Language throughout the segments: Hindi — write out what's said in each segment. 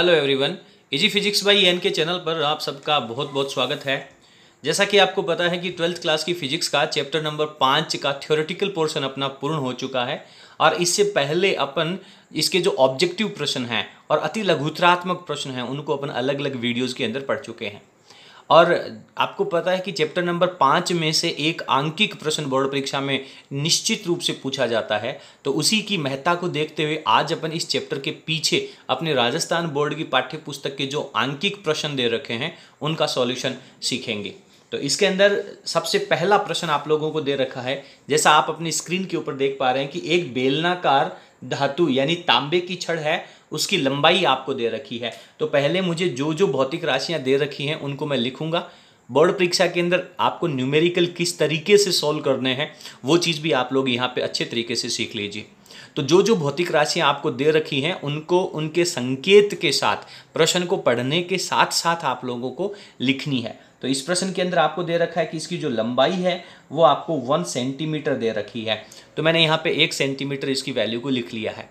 hello everyone easy physics by N K channel पर आप सबका बहुत बहुत स्वागत है जैसा कि आपको पता है कि ट्वेल्थ क्लास की फिजिक्स का चैप्टर नंबर पाँच का थ्योरेटिकल पोर्शन अपना पूर्ण हो चुका है और इससे पहले अपन इसके जो ऑब्जेक्टिव प्रश्न हैं और अति लघुतरात्मक प्रश्न हैं उनको अपन अलग अलग वीडियोज़ के अंदर पढ़ चुके हैं और आपको पता है कि चैप्टर नंबर पाँच में से एक आंकिक प्रश्न बोर्ड परीक्षा में निश्चित रूप से पूछा जाता है तो उसी की महत्ता को देखते हुए आज अपन इस चैप्टर के पीछे अपने राजस्थान बोर्ड की पाठ्य पुस्तक के जो आंकिक प्रश्न दे रखे हैं उनका सॉल्यूशन सीखेंगे तो इसके अंदर सबसे पहला प्रश्न आप लोगों को दे रखा है जैसा आप अपनी स्क्रीन के ऊपर देख पा रहे हैं कि एक बेलनाकार धातु यानी तांबे की छड़ है उसकी लंबाई आपको दे रखी है तो पहले मुझे जो जो भौतिक राशियाँ दे रखी हैं उनको मैं लिखूंगा बोर्ड परीक्षा के अंदर आपको न्यूमेरिकल किस तरीके से सॉल्व करने हैं वो चीज़ भी आप लोग यहाँ पे अच्छे तरीके से सीख लीजिए तो जो जो भौतिक राशियाँ आपको दे रखी हैं उनको उनके संकेत के साथ प्रश्न को पढ़ने के साथ साथ आप लोगों को लिखनी है तो इस प्रश्न के अंदर आपको दे रखा है कि इसकी जो लंबाई है वो आपको वन सेंटीमीटर दे रखी है तो मैंने यहाँ पे एक सेंटीमीटर इसकी वैल्यू को लिख लिया है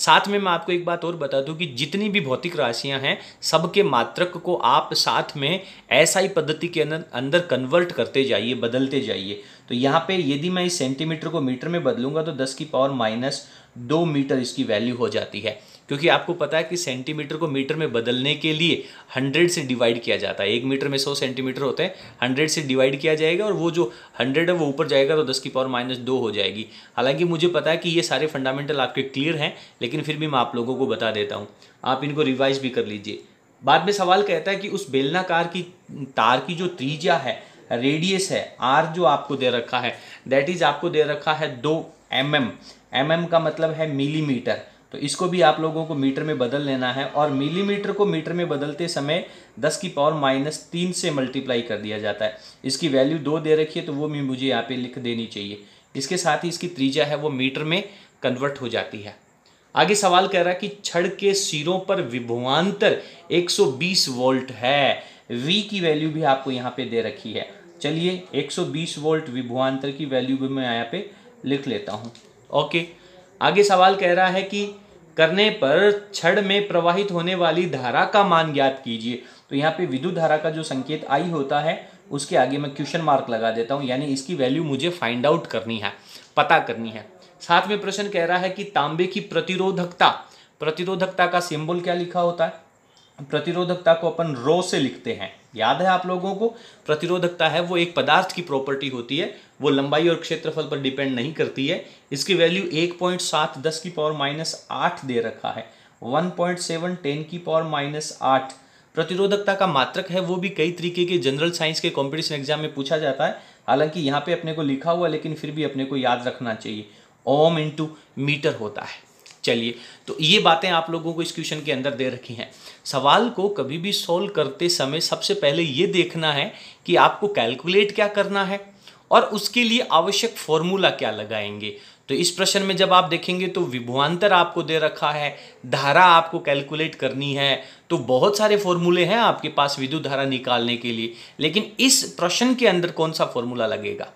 साथ में मैं आपको एक बात और बता दूं कि जितनी भी भौतिक राशियां हैं सबके मात्रक को आप साथ में ऐसा ही पद्धति के अंदर अंदर कन्वर्ट करते जाइए बदलते जाइए तो यहाँ पे यदि मैं इस सेंटीमीटर को मीटर में बदलूंगा तो दस की पावर माइनस दो मीटर इसकी वैल्यू हो जाती है क्योंकि आपको पता है कि सेंटीमीटर को मीटर में बदलने के लिए हंड्रेड से डिवाइड किया जाता है एक मीटर में सौ सेंटीमीटर होते हैं हंड्रेड से डिवाइड किया जाएगा और वो जो हंड्रेड है वो ऊपर जाएगा तो दस की पावर माइनस दो हो जाएगी हालांकि मुझे पता है कि ये सारे फंडामेंटल आपके क्लियर हैं लेकिन फिर भी मैं आप लोगों को बता देता हूँ आप इनको रिवाइज भी कर लीजिए बाद में सवाल कहता है कि उस बेलनाकार की तार की जो त्रिज्या है रेडियस है आर जो आपको दे रखा है दैट इज आपको दे रखा है दो एम एम एम एम का मतलब है मिलीमीटर तो इसको भी आप लोगों को मीटर में बदल लेना है और मिलीमीटर को मीटर में बदलते समय 10 की पावर माइनस तीन से मल्टीप्लाई कर दिया जाता है इसकी वैल्यू दो दे रखी है तो वो भी मुझे यहाँ पे लिख देनी चाहिए इसके साथ ही इसकी त्रीजा है वो मीटर में कन्वर्ट हो जाती है आगे सवाल कह रहा है कि छड़ के सिरों पर विभवान्तर एक वोल्ट है वी की वैल्यू भी आपको यहाँ पे दे रखी है चलिए 120 वोल्ट विभुआंतर की वैल्यू भी मैं यहाँ पे लिख लेता हूँ ओके आगे सवाल कह रहा है कि करने पर छड़ में प्रवाहित होने वाली धारा का मान ज्ञात कीजिए तो यहाँ पे विद्युत धारा का जो संकेत आई होता है उसके आगे मैं क्वेश्चन मार्क लगा देता हूँ यानी इसकी वैल्यू मुझे फाइंड आउट करनी है पता करनी है साथ में प्रश्न कह रहा है कि तांबे की प्रतिरोधकता प्रतिरोधकता का सिंबल क्या लिखा होता है प्रतिरोधकता को अपन रो से लिखते हैं याद है आप लोगों को प्रतिरोधकता है वो एक पदार्थ की प्रॉपर्टी होती है वो लंबाई और क्षेत्रफल पर डिपेंड नहीं करती है इसकी वैल्यू एक पॉइंट सात दस की पावर माइनस आठ दे रखा है वन पॉइंट सेवन टेन की पावर माइनस आठ प्रतिरोधकता का मात्रक है वो भी कई तरीके के जनरल साइंस के कॉम्पिटिशन एग्जाम में पूछा जाता है हालांकि यहाँ पे अपने को लिखा हुआ लेकिन फिर भी अपने को याद रखना चाहिए ओम इंटू मीटर होता है चलिए तो ये बातें आप लोगों को इस क्वेश्चन के अंदर दे रखी हैं सवाल को कभी भी सॉल्व करते समय सबसे पहले ये देखना है कि आपको कैलकुलेट क्या करना है और उसके लिए आवश्यक फॉर्मूला क्या लगाएंगे तो इस प्रश्न में जब आप देखेंगे तो विभुआंतर आपको दे रखा है धारा आपको कैलकुलेट करनी है तो बहुत सारे फॉर्मूले हैं आपके पास विद्युत धारा निकालने के लिए लेकिन इस प्रश्न के अंदर कौन सा फॉर्मूला लगेगा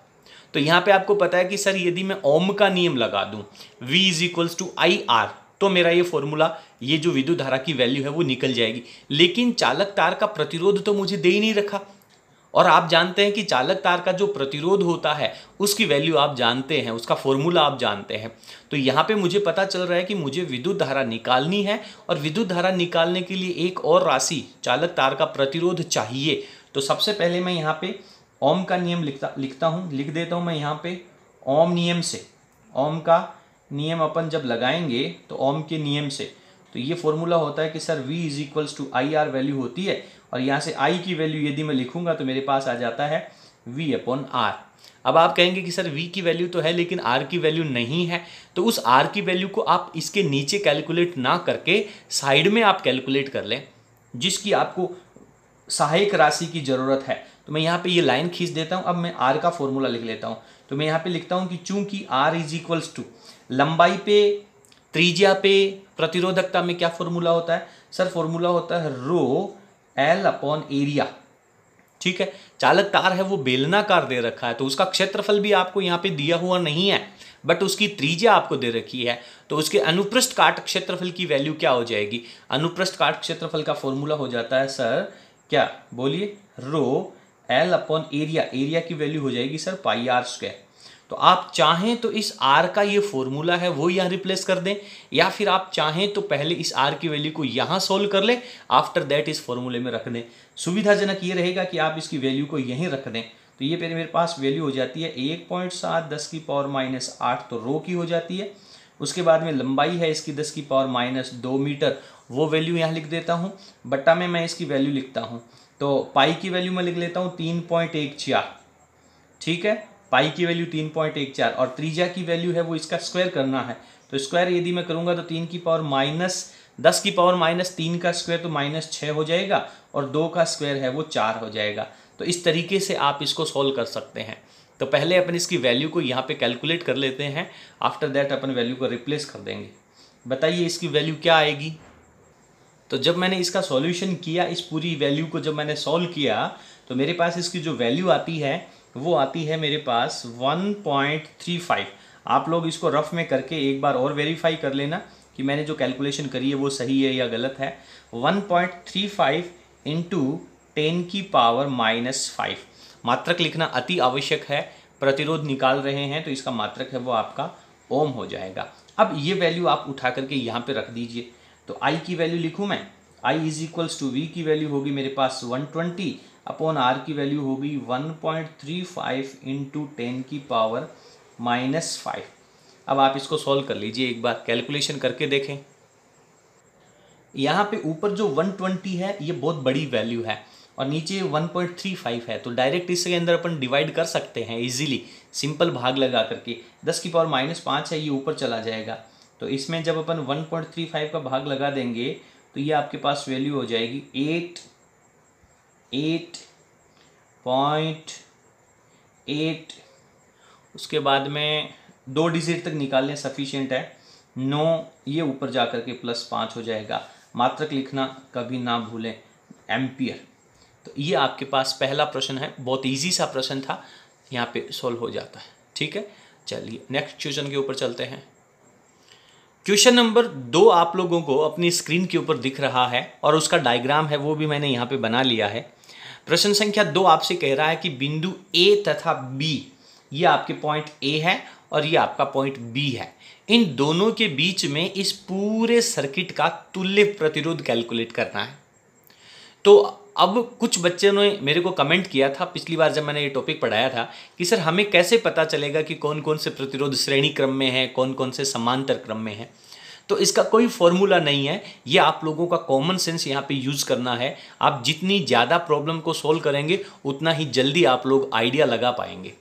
तो यहाँ पे आपको पता है कि सर यदि मैं ओम का नियम लगा दूं V is equals to I R तो मेरा ये फॉर्मूला ये जो विद्युत धारा की वैल्यू है वो निकल जाएगी लेकिन चालक तार का प्रतिरोध तो मुझे दे ही नहीं रखा और आप जानते हैं कि चालक तार का जो प्रतिरोध होता है उसकी वैल्यू आप जानते हैं उसका फॉर्मूला आप जानते हैं तो यहाँ पे मुझे पता चल रहा है कि मुझे विद्युत धारा निकालनी है और विद्युत धारा निकालने के लिए एक और राशि चालक तार का प्रतिरोध चाहिए तो सबसे पहले मैं यहाँ पे ओम का नियम लिखता लिखता हूँ लिख देता हूँ मैं यहाँ पे ओम नियम से ओम का नियम अपन जब लगाएंगे तो ओम के नियम से तो ये फॉर्मूला होता है कि sir V is equals to I R value होती है और यहाँ से I की वैल्यू यदि मैं लिखूंगा तो मेरे पास आ जाता है V अपॉन आर अब आप कहेंगे कि सर V की वैल्यू तो है लेकिन R की वैल्यू नहीं है तो उस R की वैल्यू को आप इसके नीचे कैलकुलेट ना करके साइड में आप कैलकुलेट कर लें जिसकी आपको सहायक राशि की ज़रूरत है तो मैं यहाँ पे ये लाइन खींच देता हूँ अब मैं आर का फॉर्मूला लिख लेता हूँ तो मैं यहाँ पे लिखता हूँ कि चूंकि आर इज इक्वल्स टू लंबाई पे त्रिज्या पे प्रतिरोधकता में क्या फॉर्मूला होता है सर फॉर्मूला होता है रो एल अपॉन एरिया ठीक है चालक तार है वो बेलनाकार दे रखा है तो उसका क्षेत्रफल भी आपको यहाँ पे दिया हुआ नहीं है बट उसकी त्रिज्या आपको दे रखी है तो उसके अनुप्रस्थ काट क्षेत्रफल की वैल्यू क्या हो जाएगी अनुप्रस्थ काट क्षेत्रफल का फॉर्मूला हो जाता है सर क्या बोलिए rho L upon area area की वैल्यू हो जाएगी सर पाई आर स्क्वायर तो आप चाहें तो इस आर का ये फॉर्मूला है वो यहाँ रिप्लेस कर दें या फिर आप चाहें तो पहले इस आर की वैल्यू को यहाँ सोल्व कर लें आफ्टर दैट इस फॉर्मूले में रख दें सुविधाजनक ये रहेगा कि आप इसकी वैल्यू को यहीं रख दें तो ये मेरे पास वैल्यू हो जाती है एक पॉइंट सात दस की पावर माइनस आठ तो रो की हो जाती है उसके बाद में लंबाई है इसकी दस की पावर माइनस दो मीटर वो वैल्यू यहाँ लिख देता हूँ बट्टा में मैं इसकी वैल्यू लिखता हूँ तो पाई की वैल्यू मैं लिख लेता हूँ तीन पॉइंट एक चार ठीक है पाई की वैल्यू तीन पॉइंट एक चार और त्रिज्या की वैल्यू है वो इसका स्क्वायर करना है तो स्क्वायर यदि मैं करूँगा तो तीन की पावर माइनस दस की पावर माइनस तीन का स्क्वायर तो माइनस छः हो जाएगा और दो का स्क्वायर है वो चार हो जाएगा तो इस तरीके से आप इसको सॉल्व कर सकते हैं तो पहले अपन इसकी वैल्यू को यहाँ पे कैलकुलेट कर लेते हैं आफ्टर दैट अपन वैल्यू को रिप्लेस कर देंगे बताइए इसकी वैल्यू क्या आएगी तो जब मैंने इसका सॉल्यूशन किया इस पूरी वैल्यू को जब मैंने सॉल्व किया तो मेरे पास इसकी जो वैल्यू आती है वो आती है मेरे पास 1.35 आप लोग इसको रफ में करके एक बार और वेरीफाई कर लेना कि मैंने जो कैलकुलेशन करी है वो सही है या गलत है 1.35 point three five into ten की पावर माइनस फाइव मात्रक लिखना अति आवश्यक है प्रतिरोध निकाल रहे हैं तो इसका मात्रक है वो आपका ओम हो जाएगा अब ये वैल्यू आप उठा करके यहाँ पे रख दीजिए तो आई की वैल्यू लिखूँ मैं I is equals to V की वैल्यू होगी मेरे पास 120 अपॉन आर की वैल्यू होगी one point three five into ten की पावर माइनस फाइव अब आप इसको सॉल्व कर लीजिए एक बार कैलकुलेशन करके देखें यहाँ पे ऊपर जो 120 है ये बहुत बड़ी वैल्यू है और नीचे 1.35 है तो डायरेक्ट इसके अंदर अपन डिवाइड कर सकते हैं इजीली सिंपल भाग लगा करके 10 की पावर माइनस पाँच है ये ऊपर चला जाएगा तो इसमें जब अपन 1.35 का भाग लगा देंगे तो ये आपके पास वैल्यू हो जाएगी एट एट पॉइंट एट उसके बाद में दो डिजिट तक निकालने सफिशियंट है नो ये ऊपर जा के प्लस पाँच हो जाएगा मात्रक लिखना कभी ना भूलें एम्पियर तो ये आपके पास पहला प्रश्न है बहुत इजी सा प्रश्न था यहाँ पे सॉल्व हो जाता है ठीक है चलिए नेक्स्ट क्वेश्चन के ऊपर चलते हैं क्वेश्चन नंबर दो आप लोगों को अपनी स्क्रीन के ऊपर दिख रहा है और उसका डायग्राम है वो भी मैंने यहाँ पे बना लिया है प्रश्न संख्या दो आपसे कह रहा है कि बिंदु ए तथा बी ये आपके पॉइंट ए है और ये आपका पॉइंट बी है इन दोनों के बीच में इस पूरे सर्किट का तुल्य प्रतिरोध कैलकुलेट करना है तो अब कुछ बच्चों ने मेरे को कमेंट किया था पिछली बार जब मैंने ये टॉपिक पढ़ाया था कि सर हमें कैसे पता चलेगा कि कौन कौन से प्रतिरोध श्रेणी क्रम में है कौन कौन से समांतर क्रम में है तो इसका कोई फॉर्मूला नहीं है ये आप लोगों का कॉमन सेंस यहाँ पे यूज़ करना है आप जितनी ज़्यादा प्रॉब्लम को सोल्व करेंगे उतना ही जल्दी आप लोग आइडिया लगा पाएंगे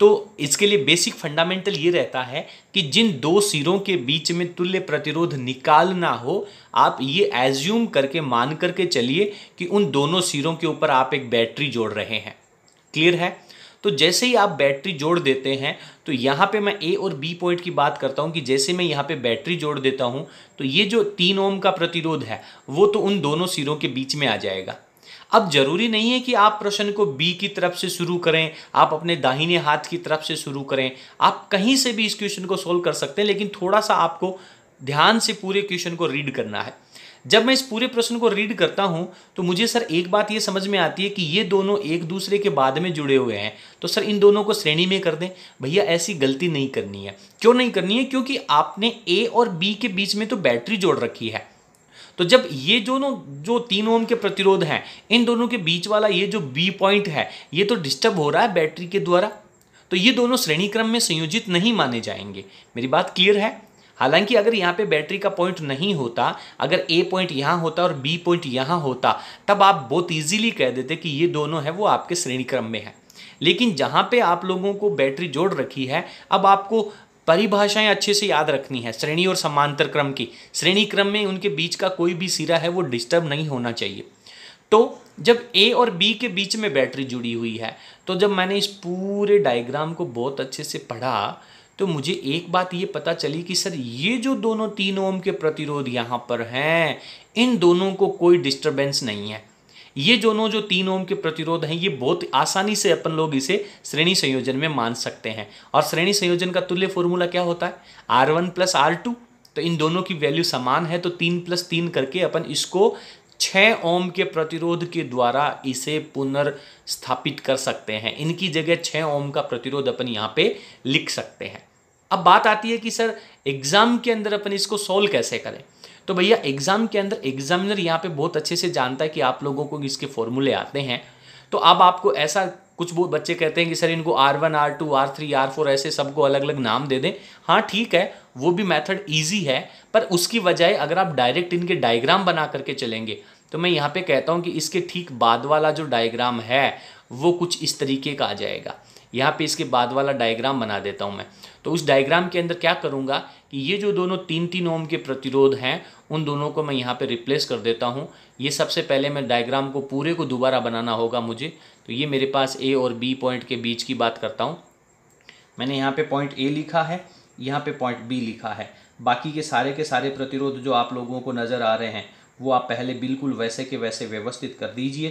तो इसके लिए बेसिक फंडामेंटल ये रहता है कि जिन दो सिरों के बीच में तुल्य प्रतिरोध निकालना हो आप ये एज्यूम करके मान करके चलिए कि उन दोनों सिरों के ऊपर आप एक बैटरी जोड़ रहे हैं क्लियर है तो जैसे ही आप बैटरी जोड़ देते हैं तो यहाँ पे मैं ए और बी पॉइंट की बात करता हूँ कि जैसे मैं यहाँ पे बैटरी जोड़ देता हूँ तो ये जो तीन ओम का प्रतिरोध है वो तो उन दोनों सिरों के बीच में आ जाएगा अब जरूरी नहीं है कि आप प्रश्न को बी की तरफ से शुरू करें आप अपने दाहिने हाथ की तरफ से शुरू करें आप कहीं से भी इस क्वेश्चन को सोल्व कर सकते हैं लेकिन थोड़ा सा आपको ध्यान से पूरे क्वेश्चन को रीड करना है जब मैं इस पूरे प्रश्न को रीड करता हूं तो मुझे सर एक बात ये समझ में आती है कि ये दोनों एक दूसरे के बाद में जुड़े हुए हैं तो सर इन दोनों को श्रेणी में कर दें भैया ऐसी गलती नहीं करनी है क्यों नहीं करनी है क्योंकि आपने ए और बी के बीच में तो बैटरी जोड़ रखी है तो जब ये दोनों जो तीन ओम के प्रतिरोध हैं इन दोनों के बीच वाला ये जो बी पॉइंट है ये तो डिस्टर्ब हो रहा है बैटरी के द्वारा तो ये दोनों श्रेणी क्रम में संयोजित नहीं माने जाएंगे मेरी बात क्लियर है हालांकि अगर यहाँ पे बैटरी का पॉइंट नहीं होता अगर ए पॉइंट यहाँ होता और बी पॉइंट यहाँ होता तब आप बहुत ईजिली कह देते कि ये दोनों है वो आपके श्रेणी क्रम में है लेकिन जहाँ पे आप लोगों को बैटरी जोड़ रखी है अब आपको परिभाषाएं अच्छे से याद रखनी है श्रेणी और समांतर क्रम की श्रेणी क्रम में उनके बीच का कोई भी सिरा है वो डिस्टर्ब नहीं होना चाहिए तो जब ए और बी के बीच में बैटरी जुड़ी हुई है तो जब मैंने इस पूरे डायग्राम को बहुत अच्छे से पढ़ा तो मुझे एक बात ये पता चली कि सर ये जो दोनों तीन ओम के प्रतिरोध यहाँ पर हैं इन दोनों को कोई डिस्टर्बेंस नहीं है ये दोनों जो तीन ओम के प्रतिरोध हैं ये बहुत आसानी से अपन लोग इसे श्रेणी संयोजन में मान सकते हैं और श्रेणी संयोजन का तुल्य फॉर्मूला क्या होता है R one plus R two तो इन दोनों की वैल्यू समान है तो तीन प्लस तीन करके अपन इसको छः ओम के प्रतिरोध के द्वारा इसे पुनर्स्थापित कर सकते हैं इनकी जगह छः ओम का प्रतिरोध अपन यहाँ पे लिख सकते हैं अब बात आती है कि सर एग्ज़ाम के अंदर अपन इसको सोल्व कैसे करें तो भैया एग्ज़ाम के अंदर एग्जामिनर यहाँ पे बहुत अच्छे से जानता है कि आप लोगों को इसके फॉर्मूले आते हैं तो अब आपको ऐसा कुछ बहुत बच्चे कहते हैं कि सर इनको R one R two R three R four ऐसे सबको अलग अलग नाम दे दें हाँ ठीक है वो भी मेथड इजी है पर उसकी बजाय अगर आप डायरेक्ट इनके डायग्राम बना करके चलेंगे तो मैं यहाँ पे कहता हूँ कि इसके ठीक बाद वाला जो डायग्राम है वो कुछ इस तरीके का आ जाएगा यहाँ पे इसके बाद वाला डायग्राम बना देता हूँ मैं तो उस डायग्राम के अंदर क्या करूँगा कि ये जो दोनों तीन तीन ओम के प्रतिरोध हैं उन दोनों को मैं यहाँ पे रिप्लेस कर देता हूँ ये सबसे पहले मैं डायग्राम को पूरे को दोबारा बनाना होगा मुझे तो ये मेरे पास ए और बी पॉइंट के बीच की बात करता हूँ मैंने यहाँ पे पॉइंट ए लिखा है यहाँ पे पॉइंट बी लिखा है बाकी के सारे के सारे प्रतिरोध जो आप लोगों को नज़र आ रहे हैं वो आप पहले बिल्कुल वैसे के वैसे व्यवस्थित कर दीजिए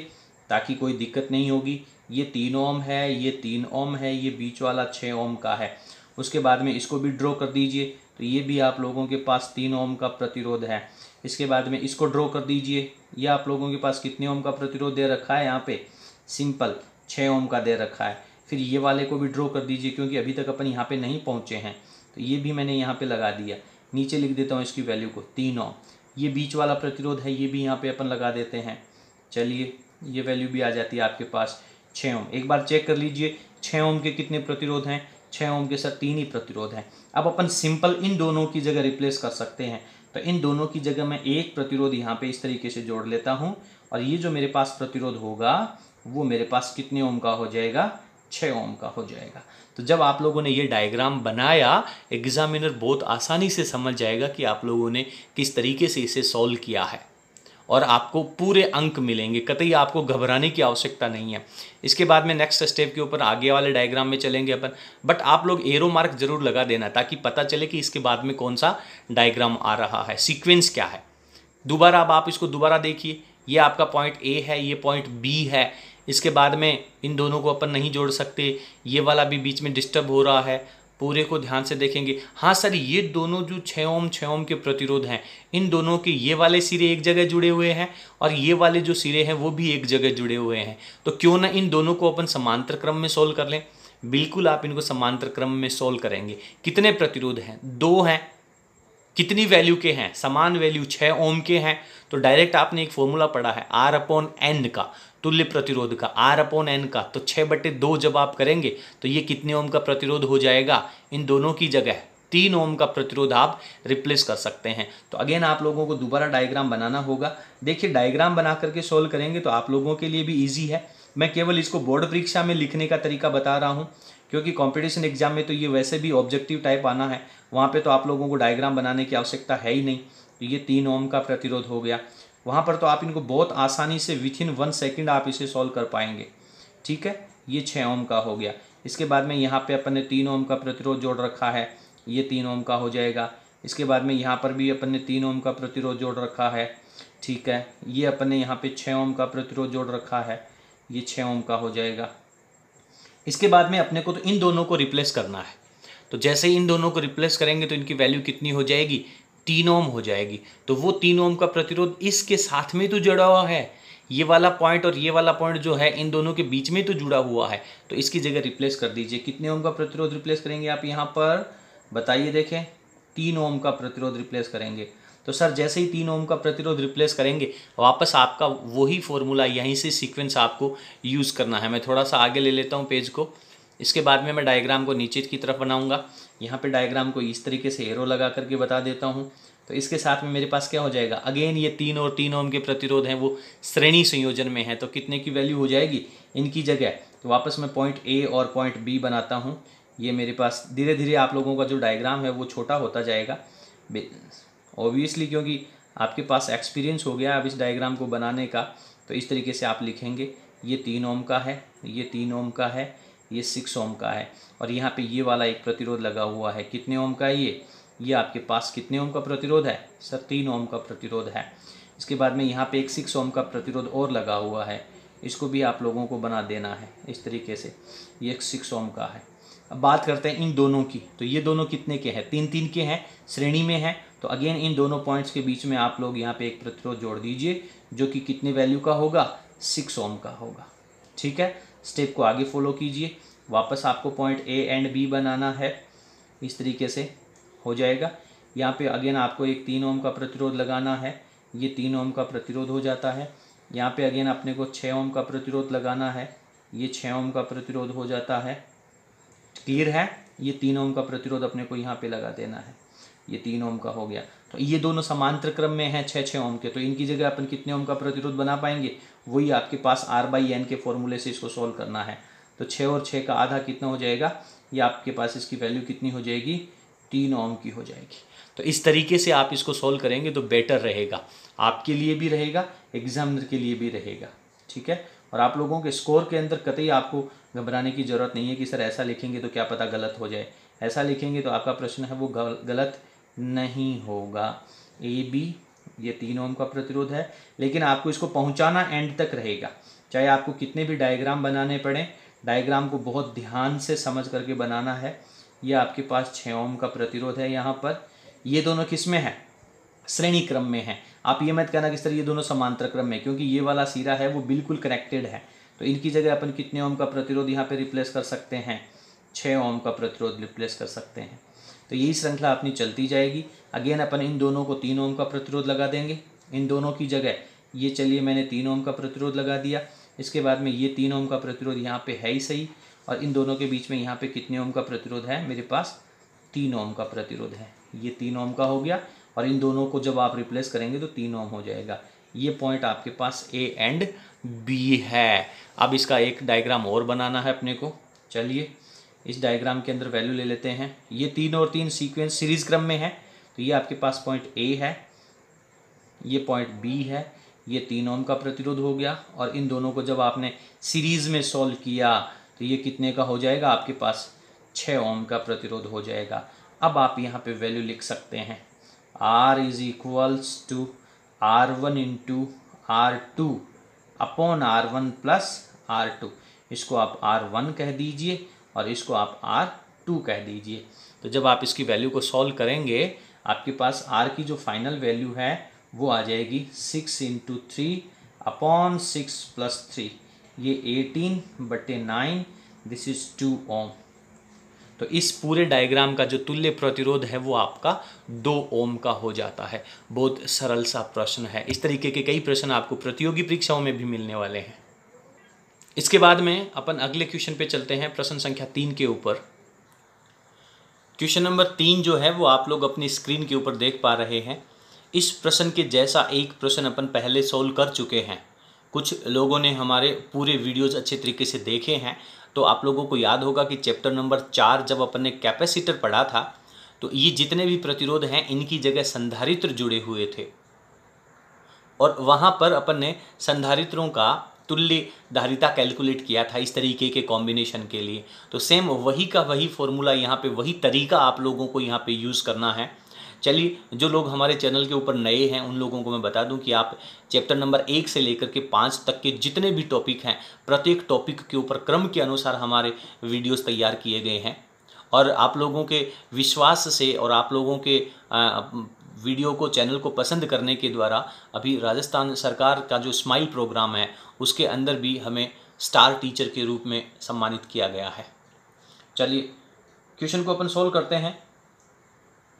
ताकि कोई दिक्कत नहीं होगी ये तीन ओम है ये तीन ओम है ये बीच वाला छः ओम का है उसके बाद में इसको भी ड्रॉ कर दीजिए तो ये भी आप लोगों के पास तीन ओम का प्रतिरोध है इसके बाद में इसको ड्रॉ कर दीजिए ये आप लोगों के पास कितने ओम का प्रतिरोध दे रखा है यहाँ पे सिंपल छः ओम का दे रखा है फिर ये वाले को भी ड्रॉ कर दीजिए क्योंकि अभी तक अपन यहाँ पे नहीं पहुँचे हैं तो ये भी मैंने यहाँ पे लगा दिया नीचे लिख देता हूँ इसकी वैल्यू को तीन ओम ये बीच वाला प्रतिरोध है ये भी यहाँ पे अपन लगा देते हैं चलिए ये वैल्यू भी आ जाती है आपके पास छः ओम एक बार चेक कर लीजिए छः ओम के कितने प्रतिरोध हैं छः ओम के साथ तीन ही प्रतिरोध हैं अब अपन सिंपल इन दोनों की जगह रिप्लेस कर सकते हैं तो इन दोनों की जगह मैं एक प्रतिरोध यहाँ पे इस तरीके से जोड़ लेता हूँ और ये जो मेरे पास प्रतिरोध होगा वो मेरे पास कितने ओम का हो जाएगा छः ओम का हो जाएगा तो जब आप लोगों ने ये डायग्राम बनाया एग्जामिनर बहुत आसानी से समझ जाएगा कि आप लोगों ने किस तरीके से इसे सॉल्व किया है और आपको पूरे अंक मिलेंगे कतई आपको घबराने की आवश्यकता नहीं है इसके बाद में नेक्स्ट स्टेप के ऊपर आगे वाले डायग्राम में चलेंगे अपन बट आप लोग एरो मार्क जरूर लगा देना ताकि पता चले कि इसके बाद में कौन सा डायग्राम आ रहा है सीक्वेंस क्या है दोबारा अब आप इसको दोबारा देखिए ये आपका पॉइंट ए है ये पॉइंट बी है इसके बाद में इन दोनों को अपन नहीं जोड़ सकते ये वाला भी बीच में डिस्टर्ब हो रहा है पूरे को ध्यान से देखेंगे हाँ सर ये दोनों जो छः ओम छः ओम के प्रतिरोध हैं इन दोनों के ये वाले सिरे एक जगह जुड़े हुए हैं और ये वाले जो सिरे हैं वो भी एक जगह जुड़े हुए हैं तो क्यों ना इन दोनों को अपन समांतर क्रम में सोल्व कर लें बिल्कुल आप इनको समांतर क्रम में सोल्व करेंगे कितने प्रतिरोध हैं दो हैं कितनी वैल्यू के हैं समान वैल्यू छः ओम के हैं तो डायरेक्ट आपने एक फॉर्मूला पढ़ा है आर अपॉन एन का तुल्य प्रतिरोध का आर अपॉन एन का तो छः बटे दो जब आप करेंगे तो ये कितने ओम का प्रतिरोध हो जाएगा इन दोनों की जगह तीन ओम का प्रतिरोध आप रिप्लेस कर सकते हैं तो अगेन आप लोगों को दोबारा डायग्राम बनाना होगा देखिए डायग्राम बना करके सोल्व करेंगे तो आप लोगों के लिए भी ईजी है मैं केवल इसको बोर्ड परीक्षा में लिखने का तरीका बता रहा हूँ क्योंकि कॉम्पिटिशन एग्जाम में तो ये वैसे भी ऑब्जेक्टिव टाइप आना है वहाँ पर तो आप लोगों को डायग्राम बनाने की आवश्यकता है ही नहीं तो ये तीन ओम का प्रतिरोध हो गया वहाँ पर तो आप इनको बहुत आसानी से विथ इन वन सेकेंड आप इसे सॉल्व कर पाएंगे ठीक है ये छः ओम का हो गया इसके बाद में यहाँ पे अपन ने तीन ओम का प्रतिरोध जोड़ रखा है ये तीन ओम का हो जाएगा इसके बाद में यहाँ पर भी अपन ने तीन ओम का प्रतिरोध जोड़ रखा है ठीक है ये अपन ने यहाँ पे छः ओम का प्रतिरोध जोड़ रखा है ये छः ओम का हो जाएगा इसके बाद में अपने को तो इन दोनों को रिप्लेस करना है तो जैसे ही इन दोनों को रिप्लेस करेंगे तो इनकी वैल्यू कितनी हो जाएगी तीन ओम हो जाएगी तो वो तीन ओम का प्रतिरोध इसके साथ में तो जुड़ा हुआ है ये वाला पॉइंट और ये वाला पॉइंट जो है इन दोनों के बीच में तो जुड़ा हुआ है तो इसकी जगह रिप्लेस कर दीजिए कितने ओम का प्रतिरोध रिप्लेस करेंगे आप यहाँ पर बताइए देखें तीन ओम का प्रतिरोध रिप्लेस करेंगे तो सर जैसे ही तीन ओम का प्रतिरोध रिप्लेस करेंगे वापस आपका वही फॉर्मूला यहीं से सीक्वेंस आपको यूज़ करना है मैं थोड़ा सा आगे ले लेता हूँ पेज को इसके बाद में मैं डायग्राम को नीचे की तरफ बनाऊँगा यहाँ पे डायग्राम को इस तरीके से एरो लगा करके बता देता हूँ तो इसके साथ में मेरे पास क्या हो जाएगा अगेन ये तीन और तीन ओम के प्रतिरोध हैं वो श्रेणी संयोजन में है तो कितने की वैल्यू हो जाएगी इनकी जगह तो वापस मैं पॉइंट ए और पॉइंट बी बनाता हूँ ये मेरे पास धीरे धीरे आप लोगों का जो डायग्राम है वो छोटा होता जाएगा ऑब्वियसली क्योंकि आपके पास एक्सपीरियंस हो गया अब इस डायग्राम को बनाने का तो इस तरीके से आप लिखेंगे ये तीन ओम का है ये तीन ओम का है ये सिक्स ओम का है और यहाँ पे ये वाला एक प्रतिरोध लगा हुआ है कितने ओम का है ये ये आपके पास कितने ओम का प्रतिरोध है सर तीन ओम का प्रतिरोध है इसके बाद में यहाँ पे एक सिक्स ओम का प्रतिरोध और लगा हुआ है इसको भी आप लोगों को बना देना है इस तरीके से ये एक सिक्स ओम का है अब बात करते हैं इन दोनों की तो ये दोनों कितने के हैं तीन तीन के हैं श्रेणी में हैं तो अगेन इन दोनों पॉइंट्स के बीच में आप लोग यहाँ पे एक प्रतिरोध जोड़ दीजिए जो कि कितने वैल्यू का होगा सिक्स ओम का होगा ठीक है स्टेप को आगे फॉलो कीजिए वापस आपको पॉइंट ए एंड बी बनाना है इस तरीके से हो जाएगा यहाँ पे अगेन आपको एक तीन ओम का प्रतिरोध लगाना है ये तीन ओम का प्रतिरोध हो जाता है यहाँ पे अगेन अपने को छः ओम का प्रतिरोध लगाना है ये छः ओम का प्रतिरोध हो जाता है क्लियर है ये तीन ओम का प्रतिरोध अपने को यहाँ पे लगा देना है ये तीन ओम का हो गया तो ये दोनों समांतर क्रम में हैं छः छः ओम के तो इनकी जगह अपन कितने ओम का प्रतिरोध बना पाएंगे वही आपके पास आर बाई एन के फॉर्मूले से इसको सॉल्व करना है तो छः और छः का आधा कितना हो जाएगा या आपके पास इसकी वैल्यू कितनी हो जाएगी तीन ओम की हो जाएगी तो इस तरीके से आप इसको सोल्व करेंगे तो बेटर रहेगा आपके लिए भी रहेगा एग्जामिनर के लिए भी रहेगा ठीक है और आप लोगों के स्कोर के अंदर कतई आपको घबराने की ज़रूरत नहीं है कि सर ऐसा लिखेंगे तो क्या पता गलत हो जाए ऐसा लिखेंगे तो आपका प्रश्न है वो गलत नहीं होगा ए बी ये तीन ओम का प्रतिरोध है लेकिन आपको इसको पहुंचाना एंड तक रहेगा चाहे आपको कितने भी डायग्राम बनाने पड़े डायग्राम को बहुत ध्यान से समझ करके बनाना है ये आपके पास छः ओम का प्रतिरोध है यहाँ पर ये दोनों किस में है श्रेणी क्रम में है आप ये मत कहना किस तरह ये दोनों समांतर क्रम में क्योंकि ये वाला सीरा है वो बिल्कुल कनेक्टेड है तो इनकी जगह अपन कितने ओम का प्रतिरोध यहाँ पे रिप्लेस कर सकते हैं छः ओम का प्रतिरोध रिप्लेस कर सकते हैं तो यही श्रृंखला अपनी चलती जाएगी अगेन अपन इन दोनों को तीन ओम का प्रतिरोध लगा देंगे इन दोनों की जगह ये चलिए मैंने तीन ओम का प्रतिरोध लगा दिया इसके बाद में ये तीन ओम का प्रतिरोध यहाँ पे है ही सही और इन दोनों के बीच में यहाँ पे कितने ओम का प्रतिरोध है मेरे पास तीन ओम का प्रतिरोध है ये तीन ओम का हो गया और इन दोनों को जब आप रिप्लेस करेंगे तो तीन ओम हो जाएगा ये पॉइंट आपके पास ए एंड बी है अब इसका एक डायग्राम और बनाना है अपने को चलिए इस डायग्राम के अंदर वैल्यू ले लेते हैं ये तीन और तीन सीक्वेंस सीरीज क्रम में है तो ये आपके पास पॉइंट ए है ये पॉइंट बी है ये तीन ओम का प्रतिरोध हो गया और इन दोनों को जब आपने सीरीज़ में सॉल्व किया तो ये कितने का हो जाएगा आपके पास छः ओम का प्रतिरोध हो जाएगा अब आप यहाँ पे वैल्यू लिख सकते हैं R is equals to R one into R two upon R one plus R two इसको आप आर वन कह दीजिए और इसको आप आर टू कह दीजिए तो जब आप इसकी वैल्यू को सॉल्व करेंगे आपके पास आर की जो फाइनल वैल्यू है वो आ जाएगी six into three upon six plus three ये एटीन बटे nine this is two ohm तो इस पूरे डायग्राम का जो तुल्य प्रतिरोध है वो आपका दो ओम का हो जाता है बहुत सरल सा प्रश्न है इस तरीके के कई प्रश्न आपको प्रतियोगी परीक्षाओं में भी मिलने वाले हैं इसके बाद में अपन अगले क्वेश्चन पे चलते हैं प्रश्न संख्या तीन के ऊपर क्वेश्चन नंबर तीन जो है वो आप लोग अपनी स्क्रीन के ऊपर देख पा रहे हैं इस प्रश्न के जैसा एक प्रश्न अपन पहले सोल्व कर चुके हैं कुछ लोगों ने हमारे पूरे वीडियोज अच्छे तरीके से देखे हैं तो आप लोगों को याद होगा कि चैप्टर नंबर चार जब अपन ने कैपेसिटर पढ़ा था तो ये जितने भी प्रतिरोध हैं इनकी जगह संधारित्र जुड़े हुए थे और वहाँ पर अपन ने संधारित्रों का तुल्य धारिता कैलकुलेट किया था इस तरीके के कॉम्बिनेशन के लिए तो सेम वही का वही फॉर्मूला यहाँ पे वही तरीका आप लोगों को यहाँ पे यूज़ करना है चलिए जो लोग हमारे चैनल के ऊपर नए हैं उन लोगों को मैं बता दूं कि आप चैप्टर नंबर एक से लेकर के पाँच तक के जितने भी टॉपिक हैं प्रत्येक टॉपिक के ऊपर क्रम के अनुसार हमारे वीडियोज़ तैयार किए गए हैं और आप लोगों के विश्वास से और आप लोगों के वीडियो को चैनल को पसंद करने के द्वारा अभी राजस्थान सरकार का जो स्माइल प्रोग्राम है उसके अंदर भी हमें स्टार टीचर के रूप में सम्मानित किया गया है चलिए क्वेश्चन को अपन सोल्व करते हैं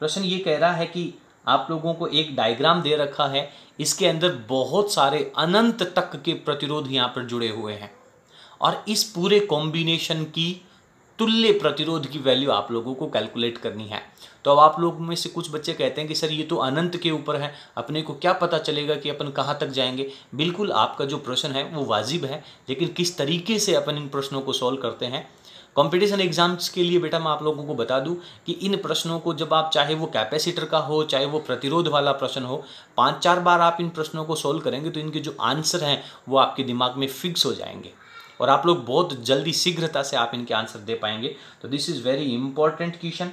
प्रश्न ये कह रहा है कि आप लोगों को एक डायग्राम दे रखा है इसके अंदर बहुत सारे अनंत तक के प्रतिरोध यहाँ पर जुड़े हुए हैं और इस पूरे कॉम्बिनेशन की तुल्य प्रतिरोध की वैल्यू आप लोगों को कैलकुलेट करनी है तो अब आप लोग में से कुछ बच्चे कहते हैं कि सर ये तो अनंत के ऊपर है अपने को क्या पता चलेगा कि अपन कहाँ तक जाएंगे बिल्कुल आपका जो प्रश्न है वो वाजिब है लेकिन किस तरीके से अपन इन प्रश्नों को सॉल्व करते हैं कंपटीशन एग्जाम्स के लिए बेटा मैं आप लोगों को बता दूं कि इन प्रश्नों को जब आप चाहे वो कैपेसिटर का हो चाहे वो प्रतिरोध वाला प्रश्न हो पाँच चार बार आप इन प्रश्नों को सोल्व करेंगे तो इनके जो आंसर हैं वो आपके दिमाग में फिक्स हो जाएंगे और आप लोग बहुत जल्दी शीघ्रता से आप इनके आंसर दे पाएंगे तो this is very important question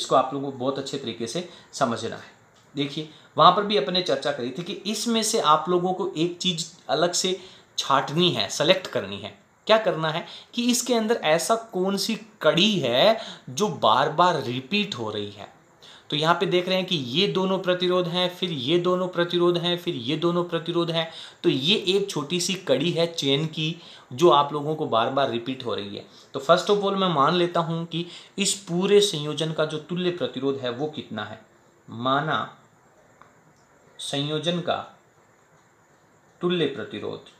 इसको आप लोगों को बहुत अच्छे तरीके से समझना है देखिए वहाँ पर भी अपने चर्चा करी थी कि इसमें से आप लोगों को एक चीज़ अलग से छाटनी है सेलेक्ट करनी है क्या करना है कि इसके अंदर ऐसा कौन सी कड़ी है जो बार बार रिपीट हो रही है तो यहाँ पे देख रहे हैं कि ये दोनों प्रतिरोध हैं फिर ये दोनों प्रतिरोध हैं फिर ये दोनों प्रतिरोध हैं तो ये एक छोटी सी कड़ी है चेन की जो आप लोगों को बार बार रिपीट हो रही है तो फर्स्ट ऑफ ऑल मैं मान लेता हूँ कि इस पूरे संयोजन का जो तुल्य प्रतिरोध है वो कितना है माना संयोजन का तुल्य प्रतिरोध